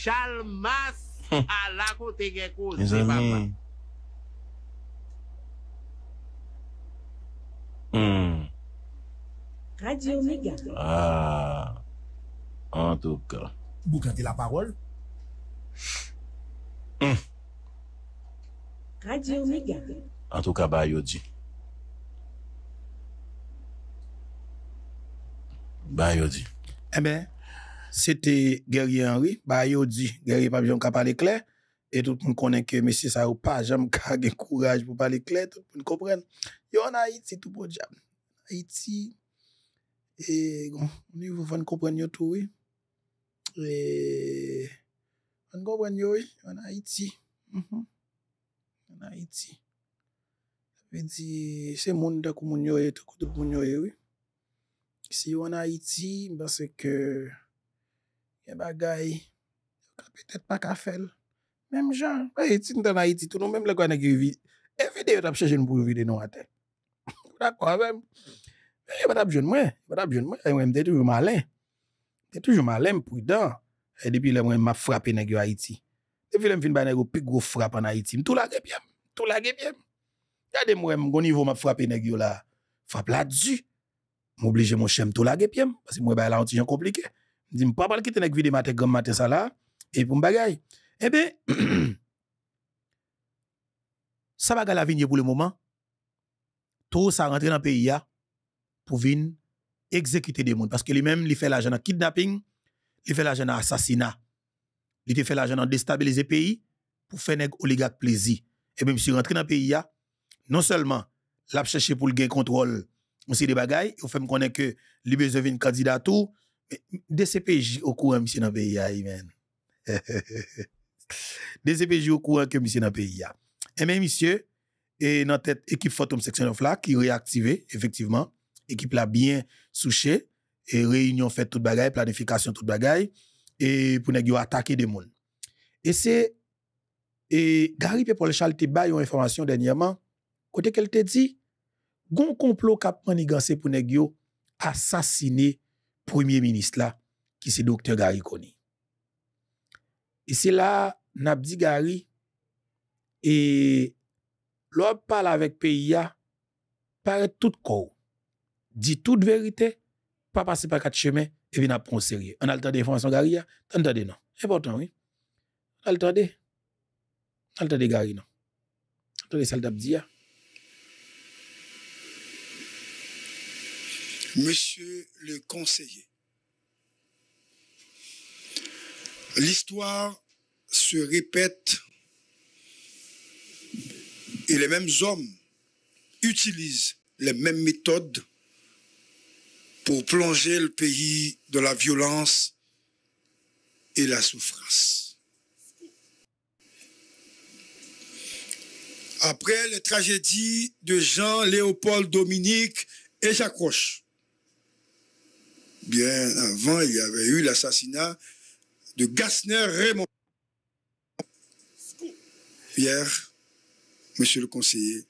Chalmas hmm. alakotege kouze. Nizami. Hmm. Radiomega. Aaaa. Ah. An tou ka. Bou kante la parol? Hmm. Radio Mega. An tou ka bayo di. Bayo di. Ebe, eh sete Geri Henry, bayo di. Geri pa biyon ka pale kler. E tout moun konenke mese Sarupa, jan mou kage kouraj pou pale kler, tout moun kopren. Yon ha iti, tout moun jan. Ha iti. E, moun foun kopren yon tou wey. E, an gwa wanyoy, wana iti, mhm, wana iti, apè di, se moun nda kou moun nyoye, to koutou moun nyoye, wè, si wana iti, mbase ke, ke bagay, apè tet pa kafel, mèm jan, wè, iti nda wana iti, tou nou mèm lè kwa nèk yuvi, e vide yot apche jen pou yuvi deno atè, wè akwa mèm, e, batap joun mwen, batap joun mwen, a yon mdè di wè malè, Te toujou ma lem pou idan. E depi lem mwen ma frap ene gyo Haiti. E vilem fin ba ene gyo pi gwo frap ane Haiti. M tou la gep yam. Tou la gep yam. Yade mwen m gounivou ma frap ene gyo la frap la dju. M oblije m woshe m tou la gep yam. Basi mwen ba yalantijan komplike. M di m papal kit ene gvi de mate gom mate sa la. E pou m bagay. Ebe. Eh sa bagay la vinye pou le mouman. Tou sa rentre nan peyi ya. Pou vin. Pou vin. exécuter des mondes. Parce que lui-même, il fait l'argent en kidnapping, il fait l'argent en assassinat. Il fait l'argent en déstabiliser pays pour faire des oligarques plaisir. Et même si rentré dans le pays, non seulement l'a cherché pour le gain contrôle, aussi des bagailles, on fait qu'on connaître que lui candidat d'une tout. mais DCPJ au courant, monsieur, dans le pays, amen. DCPJ au courant que monsieur dans le pays. Et même, monsieur, et dans tête équipe Phantom Section of là, qui réactivé effectivement, ekip la byen souche, e reynyon fet tout bagay, planifikasyon tout bagay, e pou negyo atake de moun. E se, e gari pe pou le chal te bayon informasyon denyaman, kote ke le te di, gon konplo kapman ni gansi pou negyo asasine premier ministre la, ki se doktor gari koni. E se la, nap di gari, e lor pala vek peyi ya, pare tout kou, dit toute vérité, pas passer par quatre chemins, et venir n'a sérieux. On a le temps de François Garia, on a non. Important, oui. On a le temps de. On a le temps de Gary, non. On a le temps de Monsieur le conseiller, l'histoire se répète et les mêmes hommes utilisent les mêmes méthodes pour plonger le pays de la violence et la souffrance. Après les tragédies de Jean-Léopold Dominique et Jacques Roche, bien avant, il y avait eu l'assassinat de Gassner Raymond. Hier, monsieur le conseiller,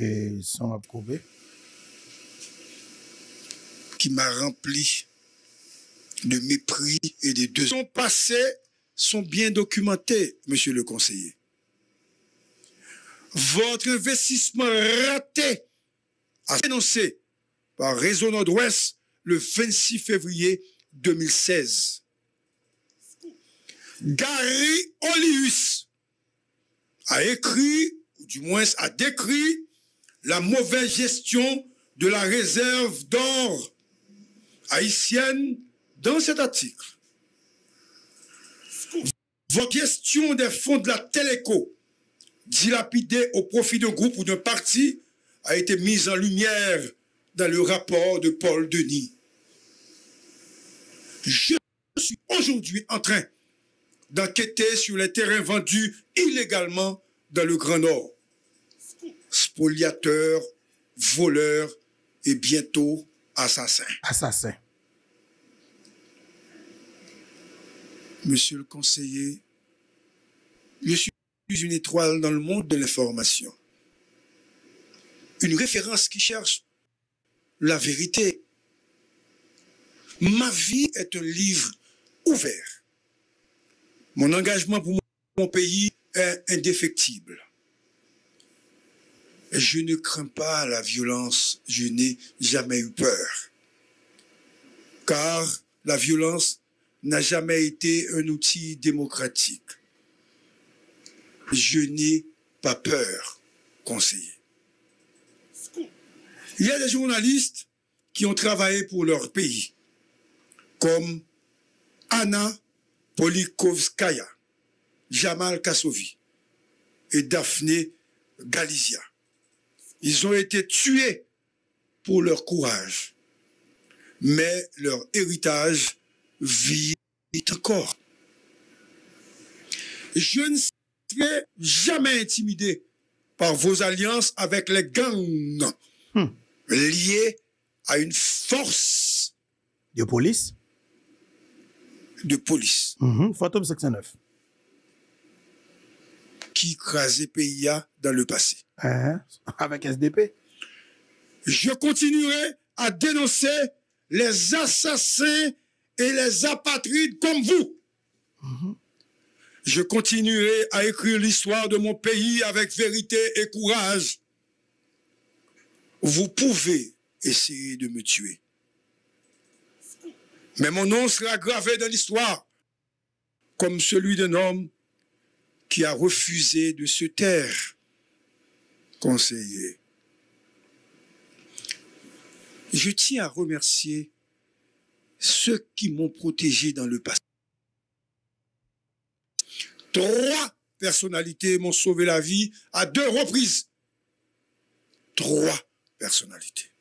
et sont approuvés. Qui m'a rempli de mépris et de deux. Son passé sont bien documentés, monsieur le conseiller. Votre investissement raté a été dénoncé par Réseau Nord-Ouest le 26 février 2016. Gary Olius a écrit, ou du moins a décrit, la mauvaise gestion de la réserve d'or haïtienne dans cet article. Votre question des fonds de la Téléco, dilapidés au profit d'un groupe ou d'un parti, a été mise en lumière dans le rapport de Paul Denis. Je suis aujourd'hui en train d'enquêter sur les terrains vendus illégalement dans le Grand Nord spoliateur, voleur et bientôt assassin. Assassin. Monsieur le conseiller, je suis une étoile dans le monde de l'information. Une référence qui cherche la vérité. Ma vie est un livre ouvert. Mon engagement pour mon pays est indéfectible. Je ne crains pas la violence, je n'ai jamais eu peur. Car la violence n'a jamais été un outil démocratique. Je n'ai pas peur, conseiller. Il y a des journalistes qui ont travaillé pour leur pays, comme Anna Polikovskaya, Jamal Kassovi et Daphné Galizia. Ils ont été tués pour leur courage. Mais leur héritage vit encore. Je ne serai jamais intimidé par vos alliances avec les gangs hmm. liés à une force de police. De police. Hmm, Qui crasait PIA dans le passé. Hein? avec SDP. Je continuerai à dénoncer les assassins et les apatrides comme vous. Je continuerai à écrire l'histoire de mon pays avec vérité et courage. Vous pouvez essayer de me tuer. Mais mon nom sera gravé dans l'histoire comme celui d'un homme qui a refusé de se taire conseiller. Je tiens à remercier ceux qui m'ont protégé dans le passé. Trois personnalités m'ont sauvé la vie à deux reprises. Trois personnalités.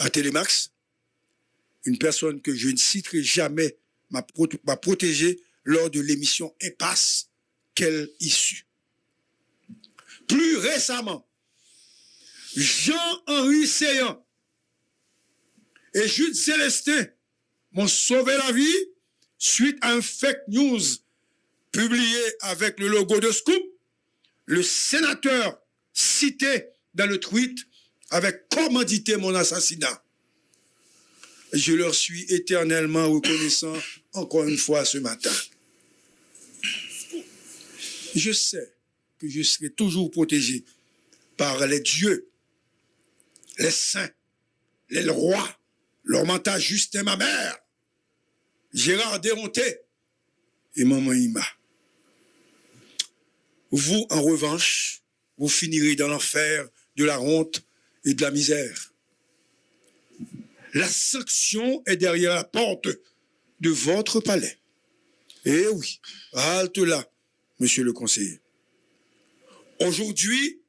À Télémax, une personne que je ne citerai jamais m'a protégé lors de l'émission Impasse. Quelle issue plus récemment, Jean-Henri Seyant et Jude Célestin m'ont sauvé la vie suite à un fake news publié avec le logo de Scoop. Le sénateur cité dans le tweet avec commandité mon assassinat. Je leur suis éternellement reconnaissant encore une fois ce matin. Je sais je serai toujours protégé par les dieux, les saints, les rois, juste et ma mère, Gérard Déronté et Maman Ima. Vous, en revanche, vous finirez dans l'enfer de la honte et de la misère. La sanction est derrière la porte de votre palais. Eh oui, halte là, monsieur le conseiller. Aujourd'hui,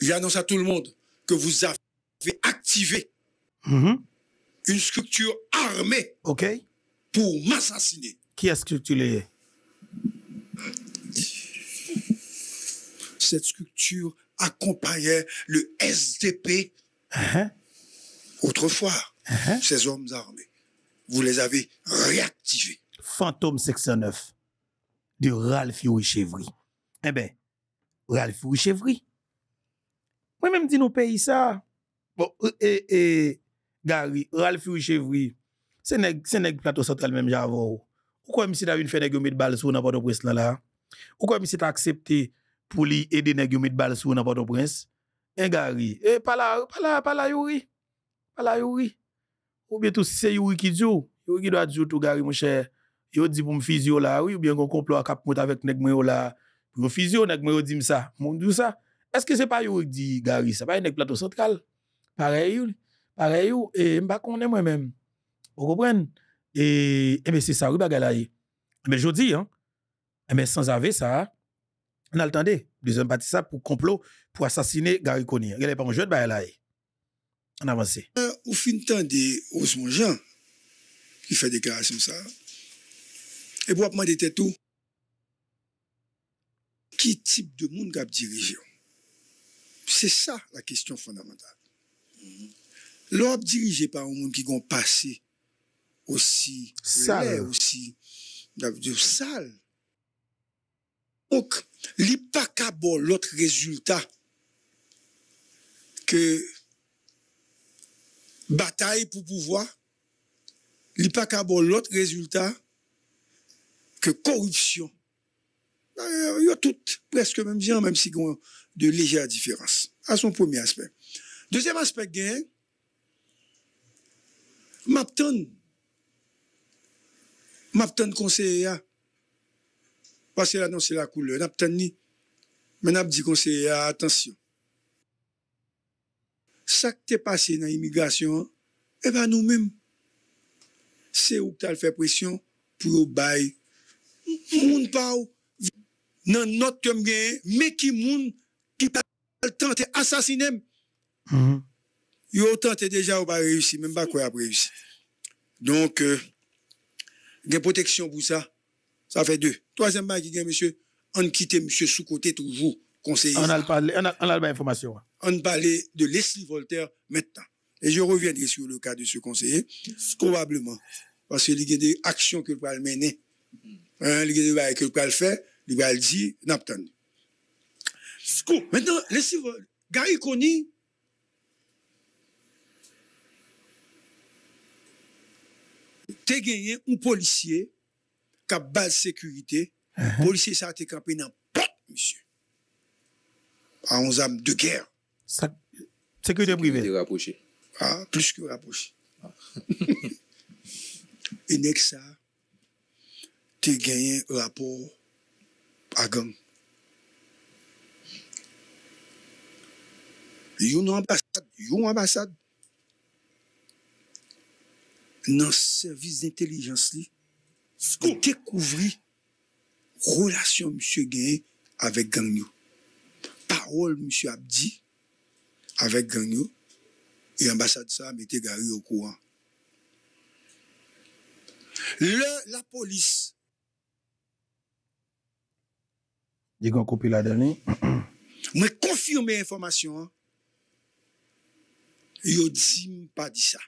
j'annonce annonce à tout le monde que vous avez activé mhm. une structure armée pour m'assassiner. Qui a structuré Cette structure accompagnait le SDP uh-huh. autrefois, uh-huh. ces hommes armés. Vous les avez réactivés. Fantôme 609 de Ralph Yuri Chevry. Eh bien, Ralph Fouchevry. Mwen mèm di nou peyi sa. Bon, e, e, e, gari, Ralph Fouchevry, se neg, se neg plato sotel mèm javou. Ou kwa misi ta vin fè neg yon mid bal sou na bado prens la la? Ou kwa misi ta aksepte pou li edi neg yon mid bal sou na bado prens? E gari, e, pala, pala, pala yori. Pala yori. Ou bè tou se yori ki djou. Yori do a djou tou gari mwen chè. Yo di pou m fiz yo la. Ou yon bè yon komplo a kap mout avèk neg mwen yo la. Profisyon ak mwyo di msa, mwyo di msa. Eske se pa yon di gari, se pa yon ek plato sentral. Pare yon, pare yon, e mba konen mwen men. O gopren, e mwen se sa wou baga la ye. E mwen jodi, e mwen sans ave sa, nan al tande, dezen pati sa pou complot, pou asasine gari koni. Gale pa mwen jote baga la ye. An avanse. Ou fin tande, os mwen jan, ki fè dekara soum sa, e bwa pman de tete ou, qui type de monde qui a dirigé C'est ça la question fondamentale. Mm-hmm. L'homme dirigé par un monde qui a passé aussi sale, aussi sale. Donc, il pas l'autre résultat que bataille pour pouvoir, il n'y pas l'autre résultat que corruption. Euh, yo tout, preske menm jan, menm si kon de lejè a diferans. A son pomi aspek. Dezem aspek gen, map ton, map ton konseye ya, pasè non, la nan se la koule, nap ton ni, men ap di konseye ya, atensyon. Sa k te pase nan imigrasyon, eva eh nou mèm. Se ou k tal fè presyon, pou yo bay, moun pa ou, non notre kem qui mais qui moun qui pas pas asasinem. Mm -hmm. Yo tenté déjà ou même ça. men quoi il a reyusi. Donc, euh, gen pour ça ça fait deux troisième Toazen ba ki a parlé, toujours conseiller on a de Leslie Voltaire maintenant. Et je reviendrai sur le cas de ce conseiller, probablement, parce qu'il y a des actions qu'il peut mener, il hein, y a des actions qu'il peut faire, il va dire Napton. Scoop. Maintenant, laissez-vous. Gary Tu T'es gagné un policier qui a basse sécurité. Uh-huh. policier, ça a été campé dans pot, monsieur. À 11 âmes de guerre. sécurité privée. rapproché. Ah, plus que rapproché. Ah. Et n'est ça, Tu gagné un rapport. Il Yon ambassade, yon ambassade, nan service d'intelligence li, a te relation relasyon msye genye avèk parole Parol msye avec avec avèk et yon ambassade sa mette gari yo Le, la police... Il y a la dernière. Je confirme l'information. Je hein. ne dis pas ça.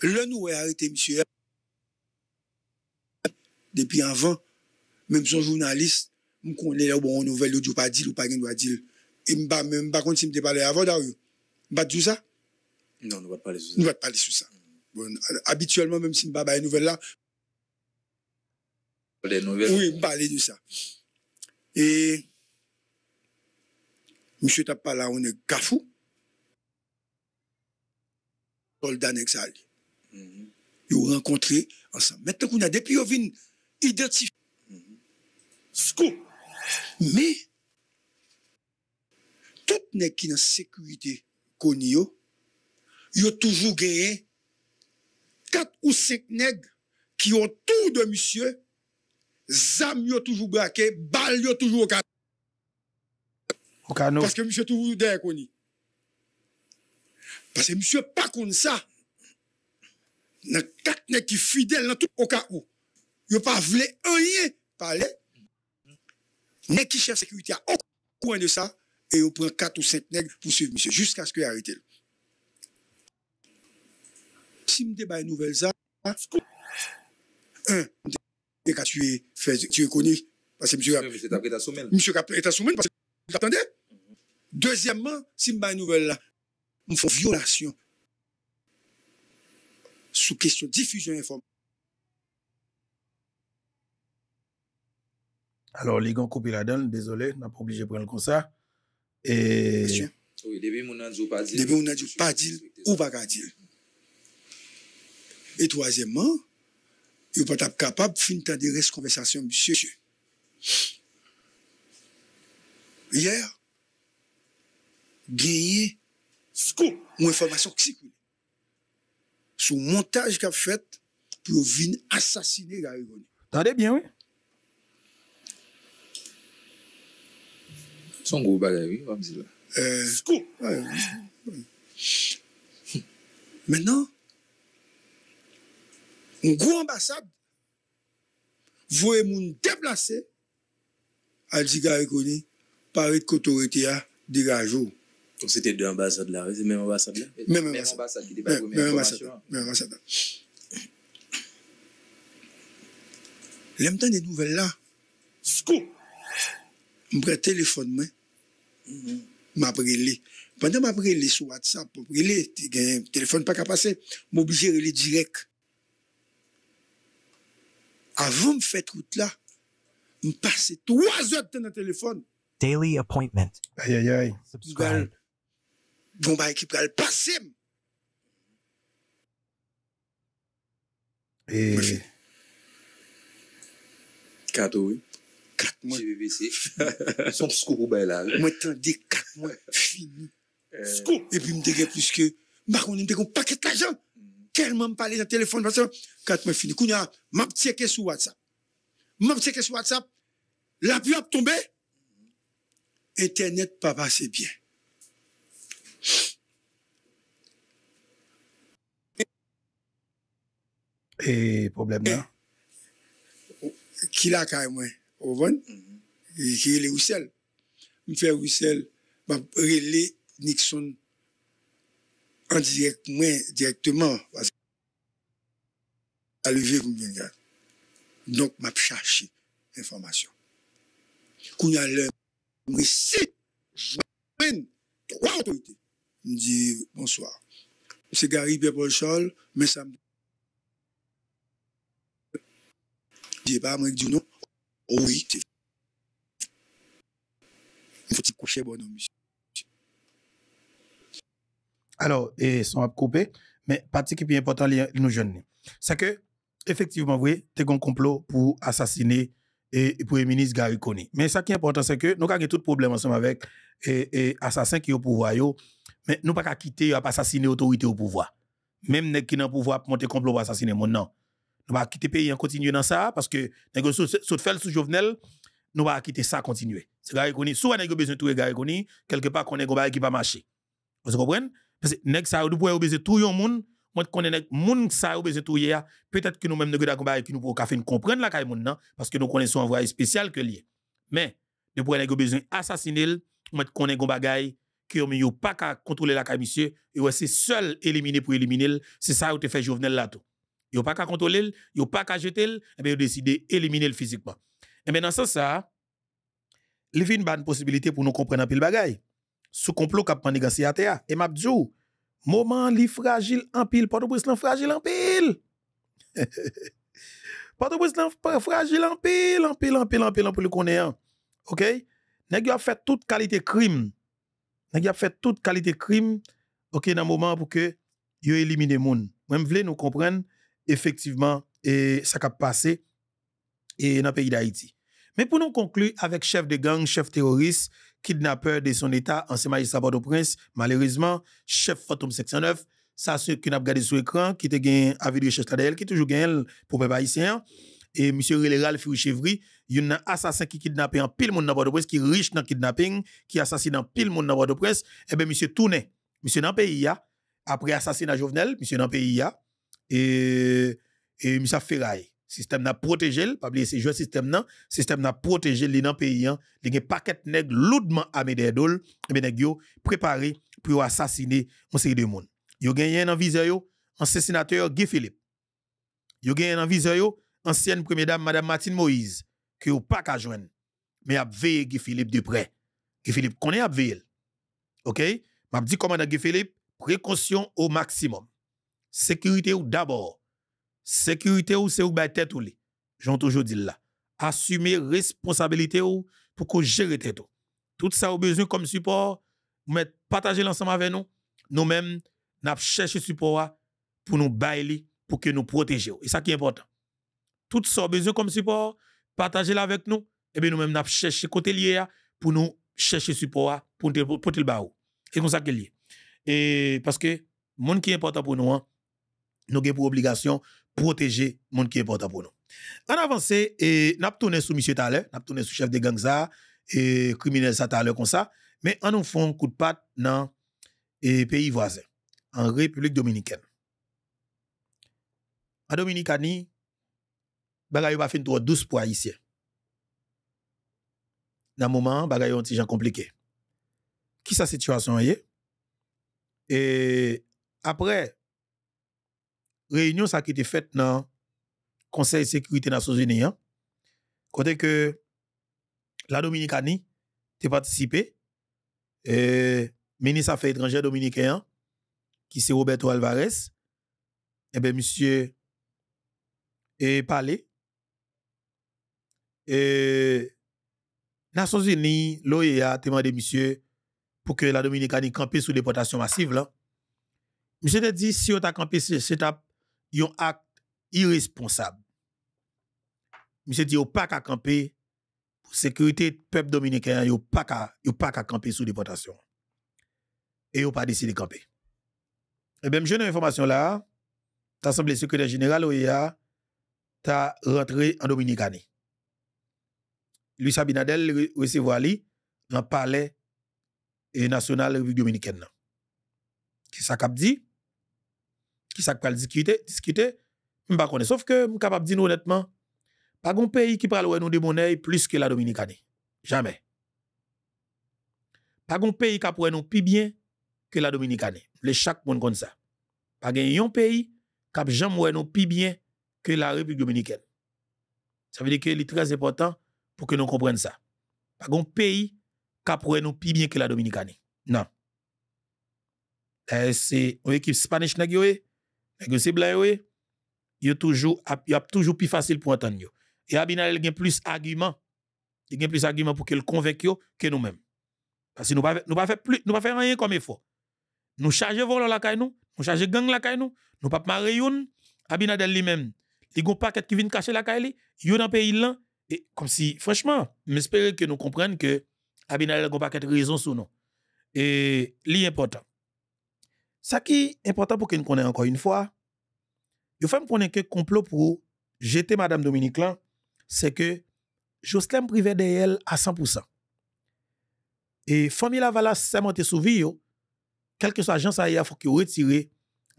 Le nous est arrêté, monsieur. Depuis avant, même son journaliste, je connais la bonne nouvelle, je ne pas dire ou pas dit. Et je ne sais pas, même pas si je parlé avant, je ne sais pas ça. Non, nous ne pas parler de Nous ne pas parler de ça. habituellement, même si je ne pas la nouvelle là, oui, parler de ça. Et monsieur Tapa là, on est gafou. Soldat Nexal. -hmm. Ils ont rencontré ensemble. Maintenant qu'on a depuis qu'on vient identifier. Mm-hmm. Mais, tout n'est qui dans sécurité qu'on y a, toujours gagné 4 ou 5 nègres qui ont tout de monsieur Zam yo toujou brake, bal yo toujou okano. Okano. Paske msye toujou den koni. Paske msye pa kon sa, nan kat neg ki fidel nan toujou okano. Yo pa vle eye pale. Neg ki chev sekwiti a okon de sa, e yo pren kat ou set neg pou suv msye, jusqu'a skwe yarete lo. Si mde baye nouvel za, un de, et quand tu es, tu es connu. Parce que monsieur. Monsieur, est pris ta Monsieur, t'as pris ta parce que t'attendais. Deuxièmement, si je une nouvelle là, me font violation sous question diffusion d'informations. Alors, les gants coupés la donne, désolé, n'a pas obligé de prendre comme ça. Et. Monsieur. Oui, depuis mon pas dit. Depuis mon dit pas dit ou pas dire. Et troisièmement, yo pat ap kapab fin tan dere se konvesasyon bisye. Yer, genye, mwen formasyon ksik. Sou montaj kap fwet, pou yo vin asasine la egoni. Tande bien, wey. Son grobade, wey, wap zila. Sko! Menan, nan, Nkou ambasad, vwe moun deplase, aljiga rekoni, pare koto reti ya, dirajou. Sete dwe ambasad la, mwen ambasad la? Mwen ambasad, mwen ambasad la. Lem tan de nouvel la, skou, mwen pre telefon men, mwen pre li. Pendan mwen pre li sou WhatsApp, mwen pre li, telefon pa kapase, mwen obligere li direk. Avant me faire route là, me passe trois heures dans le téléphone. Daily appointment. Aïe, aïe, aïe. Subscribe. Bon, bah, bah équipe, elle passe. Et. Quatre, oui. Quatre mois. Son scoop ou ben, là. Moi, quatre mois. Fini. Euh. Scoop. Et puis, me suis plus que. me bah, faire un paquet d'argent. Quel m'a parler dans le téléphone parce que quand je suis fini, je m'a checké sur WhatsApp. M'a checké sur WhatsApp, la pluie a tombé. Internet pas passé bien. Et problème là. Qui l'a quand même, au vent, mm-hmm. qui est le Roussel. Je fais Wissel. je bah, Nixon indirect, directement, parce que à Donc, m'a cherché information. Quand y a le trois autorités. me dit, bonsoir. C'est Gary Paul mais ça me dit pas, non. Oh, oui, Il faut bonhomme, alors, et sont couper, mais partie qui est importante, nous jeunes. C'est que, effectivement, voyez, tes un complot pour assassiner et, pour Premier ministre Gary Kony. Mais ce qui est important, c'est que nous avons tout problème ensemble avec les assassins qui sont au pouvoir, mais nous pas quitter, pas assassiner l'autorité au pouvoir. Même les qui sont le pouvoir pour monter complot pour assassiner mon nom. Nous pas quitter le pays et continuer dans ça, parce que nous le fait sous Jovenel, nous pas quitter ça, continuer. C'est Gary Kony. Souvent, nous avons besoin de tout Gary Coney, quelque part, qu'on est qui pas marcher. Vous comprenez? Parce que nèg ça ou pour baiser tout yon moun, moi connais nèg moun ça ou baiser tout ya, peut-être que nous même nèg et puis nous pour café comprendre la caille moun nan parce que nous connaissons un voyage spécial que lié. Mais de pour nèg besoin assassiner, moi connais gon bagaille que yon yo pas qu'à contrôler la caille monsieur et ouais c'est seul éliminer pour éliminer, c'est ça ou te fait Jovenel là tout. Yo pas qu'à contrôler, yo pas qu'à jeter, et eh bien yo décider éliminer physiquement. Et bien dans ça ça, il y a une bonne possibilité pour nous comprendre un peu le bagaille sous complot qu'a négocié à terre. Et m'a dit, moment li fragile en pile, Port-au-Prince fragile en pile. Port-au-Prince fragile en pile, en pile, en pile, en pile, en le qu'on hein. OK? Nèg a fait toute qualité crime. Nèg a fait toute qualité crime, OK, dans moment pour que yo éliminer moun. Même voulez nous comprendre effectivement et ça qui a passé et dans le pays d'Haïti. Mais pour nous conclure avec chef de gang, chef terroriste, kidnappeur de son État, ancien magistrat Port-au-Prince, malheureusement, chef Fantôme 609, ça ce qu'on a regardé sur l'écran, qui était gagné à de recherche qui est toujours gagné pour les haïtiens. Et M. Réléral Fiouchevri, il y a un assassin qui kidnappé en pile monde dans Port-au-Prince, qui est riche dans le kidnapping, qui assassine en pile monde dans Port-au-Prince. et bien, M. Tounet, M. dans après assassinat Jovenel, M. dans et, et M. Ferraille. Système n'a protégé, pas oublier, c'est système le système n'a protégé les nan pays, hein. il y a paquet nèg lourdement armé des dol, et bien yo préparé pour assassiner un série de monde. Yo gagné un viseur yo, assassinateur Guy Philippe. Yo gagné un viseur yo, ancienne première dame madame Martine Moïse qui n'a pas qu'à joindre. Mais a veillé Guy Philippe de près. Guy Philippe connaît a veillé. OK? M'a dit commandant Guy Philippe, précaution au maximum. Sécurité ou d'abord sécurité ou c'est ou ben tête ou li. J'en toujours dit là. Assumer responsabilité ou pour que gérer tête ou. Tout ça au besoin comme support, mettre partager l'ensemble avec nous. Nous-mêmes, nous cherchons support pour nous bailler, pour que nous protéger... Et ça qui est important. Tout ça au besoin comme support, partagez-le avec nous. Et eh bien nous-mêmes, nous cherchons côté lié pour nous chercher support pour nous porter le C'est comme ça Et parce que, monde qui est important pour nous, hein, nous avons pour obligation protéger le monde qui est important pour nous. En avance, et n'a tourné sous monsieur Taler, n'a tourné sous chef de gang ça et criminel ça Taler comme ça, mais on nous font coup de patte dans les pays voisins, en République dominicaine. En Dominicanie, nous avons fait trop douce pour Haïtiens. Dans moment, bagaille un petit gens compliqué. Qui sa situation Et après réunion ça qui était faite dans le Conseil de sécurité des Nations Unies, hein. côté que la Dominicanie a participé, et ministre Affaires étrangères dominicain, qui c'est Roberto Alvarez, et eh bien monsieur et parlé. Et Nations Unies, l'OEA t'a demandé monsieur pour que la Dominicanie campe sous déportation massive là. Monsieur a dit si on t'a campé, c'est t'a yon acte irresponsable. Monsieur dit, yon pas qu'à camper pour sécurité peuple dominicain, yon pas qu'à, pas qu'à camper sous déportation. Et yon pas décidé de camper. Et eh bien, j'ai une information là, l'Assemblée secrétaire générale OEA, t'a rentré en Dominicanie. Lui Sabinadel recevoir li dans palais national République dominicaine. Qui ça cap dit? qui ça peut discuter discuter mais pas connaître sauf que je suis capable de dire honnêtement pas un pays qui parle nous de monnaie plus que la dominicaine jamais pas un pays qui pourrait nous plus bien que la dominicaine les chaque monde comme ça pas un pays qui parle jamais nous plus bien que la république dominicaine ça veut dire que c'est très important pour que nous comprenions ça pas un pays qui pourrait nous plus bien que la dominicaine non eh, c'est une équipe spanish qui est que c'est blanc, oui, il a toujours, a toujours plus facile pour entendre. Et Abinadel a plus d'arguments. Il a plus d'arguments pour qu'il convainque que nous-mêmes. Parce que nous ne pouvons pas faire plus, nous pas faire rien comme il faut. Nous chargeons la caille nous, nous chargeons gang la caille nous, nous pas marier Abinadel lui-même. Il y a un paquet qui vient cacher la caille, il y a un pays là, et comme si, franchement, j'espère que nous comprenons que Abinadel a un paquet de raison sur nous. Et l'important. Ce qui est important pour que nous connaissions encore une fois, yo fèm konen ke komplo pou jete Madame Dominique lan, se ke jouskem prive de yel a 100%. E fò mi la vala seman te souvi yo, kelke sa jans aya fò ki yo retire,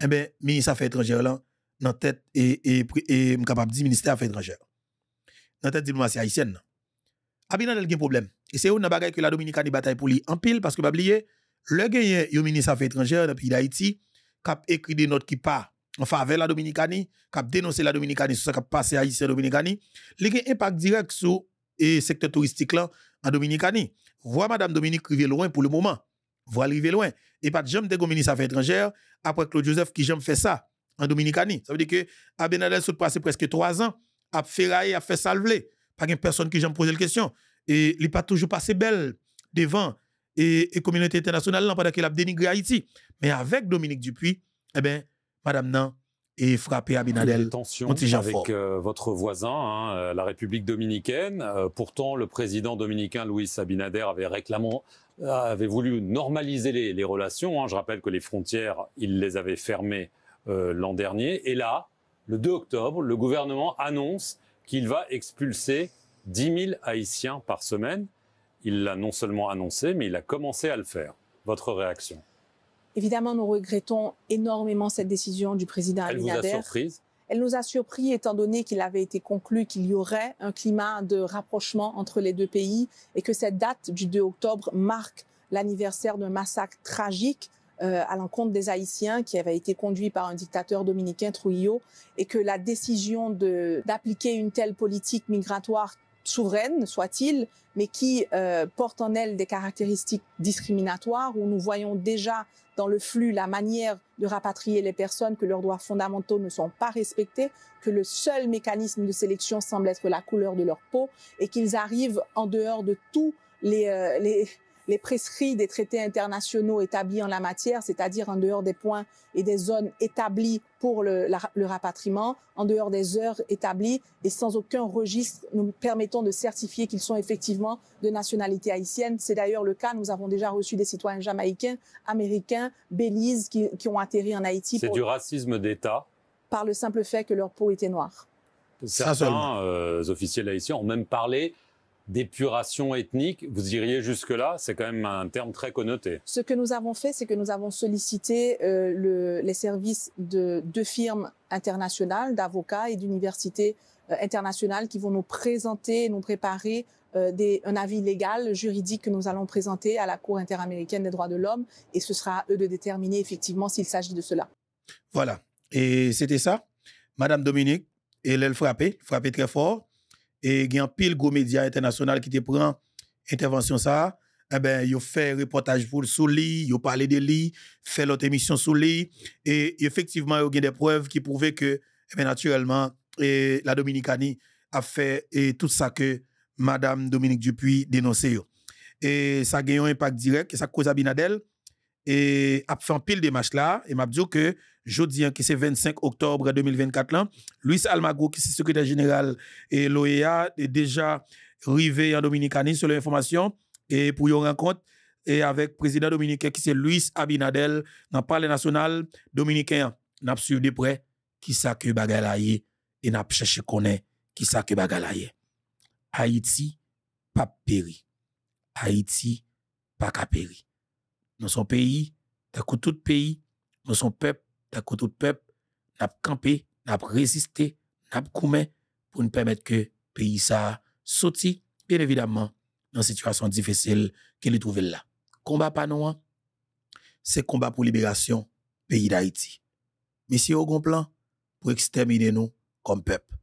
ebe, eh minisa fè etranger lan, nan tèt e, e, e mkabab di minister fè etranger. Nan tèt di mwase haisyen nan. Abi nan el gen problem. E se yo nan bagay ki la Dominika ni batay pou li empil, paske mabliye, le genye yo minisa fè etranger dapri d'Haïti, kap ekri de not ki paa, Enfin, avec la Dominicanie, qui a dénoncé la Dominicanie ce qui a passé à Haïti en Dominicanie, il a un impact direct sur le eh, secteur touristique là en Dominicanie. Voix Madame Dominique est loin pour le moment. Voix arriver loin. Et pas de jambes de ministre affaires étrangère, après Claude Joseph qui jamais fait ça en Dominicanie. Ça veut dire que Abinadel a passé presque trois ans a ça, a fait salver. Pas une personne qui jamais posé la question. Et il n'est pas toujours passé belle devant eh, et, communauté internationale pendant qu'il a dénigré Haïti. Mais avec Dominique Dupuis, eh bien, madame Nan et frapper Abinader. Tension avec euh, votre voisin, hein, euh, la République dominicaine. Euh, pourtant, le président dominicain Louis Abinader avait avait voulu normaliser les, relations. Hein. Je rappelle que les frontières, il les avait fermées l'an dernier. Et là, le 2 octobre, le gouvernement annonce qu'il va expulser 10 000 Haïtiens par semaine. Il l'a non seulement annoncé, mais il a commencé à le faire. Votre réaction Évidemment, nous regrettons énormément cette décision du président Elle Elle nous a surpris étant donné qu'il avait été conclu qu'il y aurait un climat de rapprochement entre les deux pays et que cette date du 2 octobre marque l'anniversaire d'un massacre tragique euh, à l'encontre des Haïtiens qui avait été conduit par un dictateur dominicain, Trujillo, et que la décision d'appliquer une telle politique migratoire souveraine soit-il, mais qui euh, porte en elle des caractéristiques discriminatoires, où nous voyons déjà dans le flux la manière de rapatrier les personnes, que leurs droits fondamentaux ne sont pas respectés, que le seul mécanisme de sélection semble être la couleur de leur peau, et qu'ils arrivent en dehors de tous les, euh, les prescrits des traités internationaux établis en la matière, c'est-à-dire en dehors des points et des zones établies pour le, rapatriement, en dehors des heures établies et sans aucun registre nous permettons de certifier qu'ils sont effectivement de nationalité haïtienne. C'est d'ailleurs le cas, nous avons déjà reçu des citoyens jamaïcains, américains, belize qui, ont atterri en Haïti. C'est du racisme d'État Par le simple fait que leur peau était noire. Certains euh, officiels haïtiens ont même parlé d'épuration ethnique, vous iriez jusque-là C'est quand même un terme très connoté. Ce que nous avons fait, c'est que nous avons sollicité euh, le, les services de deux firmes internationales, d'avocats et d'universités euh, internationales qui vont nous présenter, nous préparer euh, un avis légal, juridique que nous allons présenter à la Cour interaméricaine des droits de l'homme et ce sera à eux de déterminer effectivement s'il s'agit de cela. Voilà. Et c'était ça. Madame Dominique, et elle frappait, frappait très fort et il y a un pile gros média international qui te prend intervention ça eh ben ont fait reportage pour sous ils ont parlé de lui fait l'autre émission sous lit et effectivement y a des preuves qui prouvaient que eh ben, naturellement et la Dominicanie a fait tout ça que madame Dominique Dupuis dénonçait et ça a eu un impact direct et ça cause Binadel et a fait un pile des matchs là et m'a dit que jeudi hein, qui c'est 25 octobre 2024 là Luis Almagro qui est secrétaire général et l'OEA est déjà arrivé en Dominicanie sur l'information et pour y rencontre et avec le président dominicain qui c'est Luis Abinadel dans le palais national dominicain n'a suivi de près qui ça que bagalaye et n'a cherché connaît qui ça que Haïti pas péri Haïti pas péri dans son pays, dans tout pays, dans son peuple, dans tout peuple, n'a campé, n'a résisté, n'a coumé pour nous permettre que le pays ça sorti, bien évidemment, dans une situation difficile qu'il est trouvé là. Combat pas nous. Hein. c'est combat pour libération pays d'Haïti. Mais si au plan pour exterminer nous comme peuple,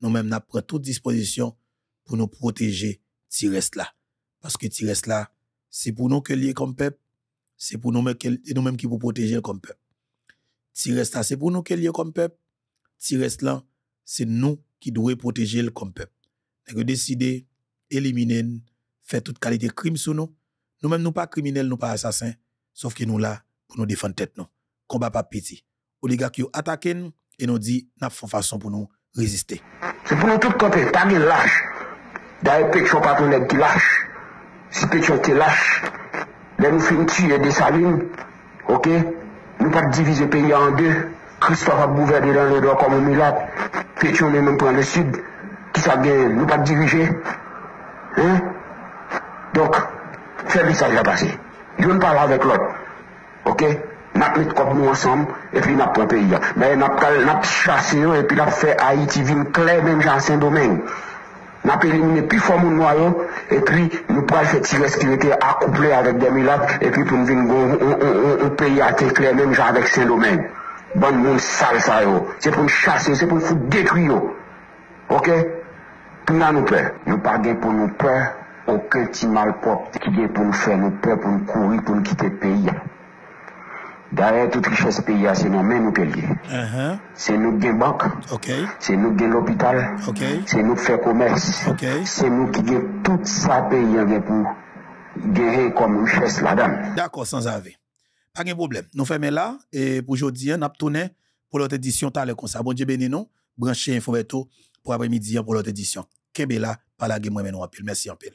nous-mêmes nous prenons toute disposition pour nous protéger, Tu reste là. Parce que tu reste là, c'est pour nous que lié comme peuple, c'est pour nous-mêmes nous qui vous protéger comme peuple. Si reste là, c'est pour nous qu'elle y comme peuple. Si reste là, c'est nous qui devons protéger comme peuple. Nous décider, éliminer, faire toute qualité de crime sur nous. Nous-mêmes, nous pas criminels, nous pas assassins. Sauf que nous là pour nous défendre tête, nous. Combat pas petit. gars qui attaquent nous et nous dit, n'a de façon pour nous résister. C'est pour nous tout côté, pas de lâche. D'ailleurs, Pétion pas pour nous qui lâche. Si Pétion te lâche, Ben nou fin ti e desaline, ok, nou pat divize peyi an de, Christophe a bouver de dan le do komon mi la, pe ti ou ne menm pou an le sud, ki sa gen, nou pat dirije, he, donk, febi sa jatasi. Yo n'pala vek lot, ok, nat met kop nou ansam, e pli nap po peyi ya. Ben nap chase yo, e pli nap fe Haiti, ti vin kle menm jan sen domenj. Na pere mou ne pi fò moun mwa yo, e pri nou pral fè ti respirete akouple avèk Demilat, e pri pou m vin gò ou peyi atèk lè mèm jan avèk Saint-Lomèg. Ban moun sal sal yo. Se pou m chase yo, se pou m fò detri yo. Ok? Pou nan nou pral. Nou pral gen pou nou pral, okè ti malpòp ki gen pou m fè, nou pral pou m kouri pou m kite peyi ya. Derrière toute richesse pays, c'est nous mêmes nous payons. Uh-huh. C'est nous qui banque. Okay. C'est nous qui l'hôpital. Okay. C'est nous qui le commerce. Okay. C'est nous qui gagnons tout ça pays pour gagner comme richesse là-dedans. D'accord, sans avis. Pas de problème. Nous fermons là et pour aujourd'hui, nous tourné pour l'autre édition Bonjour, comme ça. Bon Dieu béni nous. Branchez info pour après-midi pour l'autre édition. Kebela, par la gueule, moi, Merci en pile.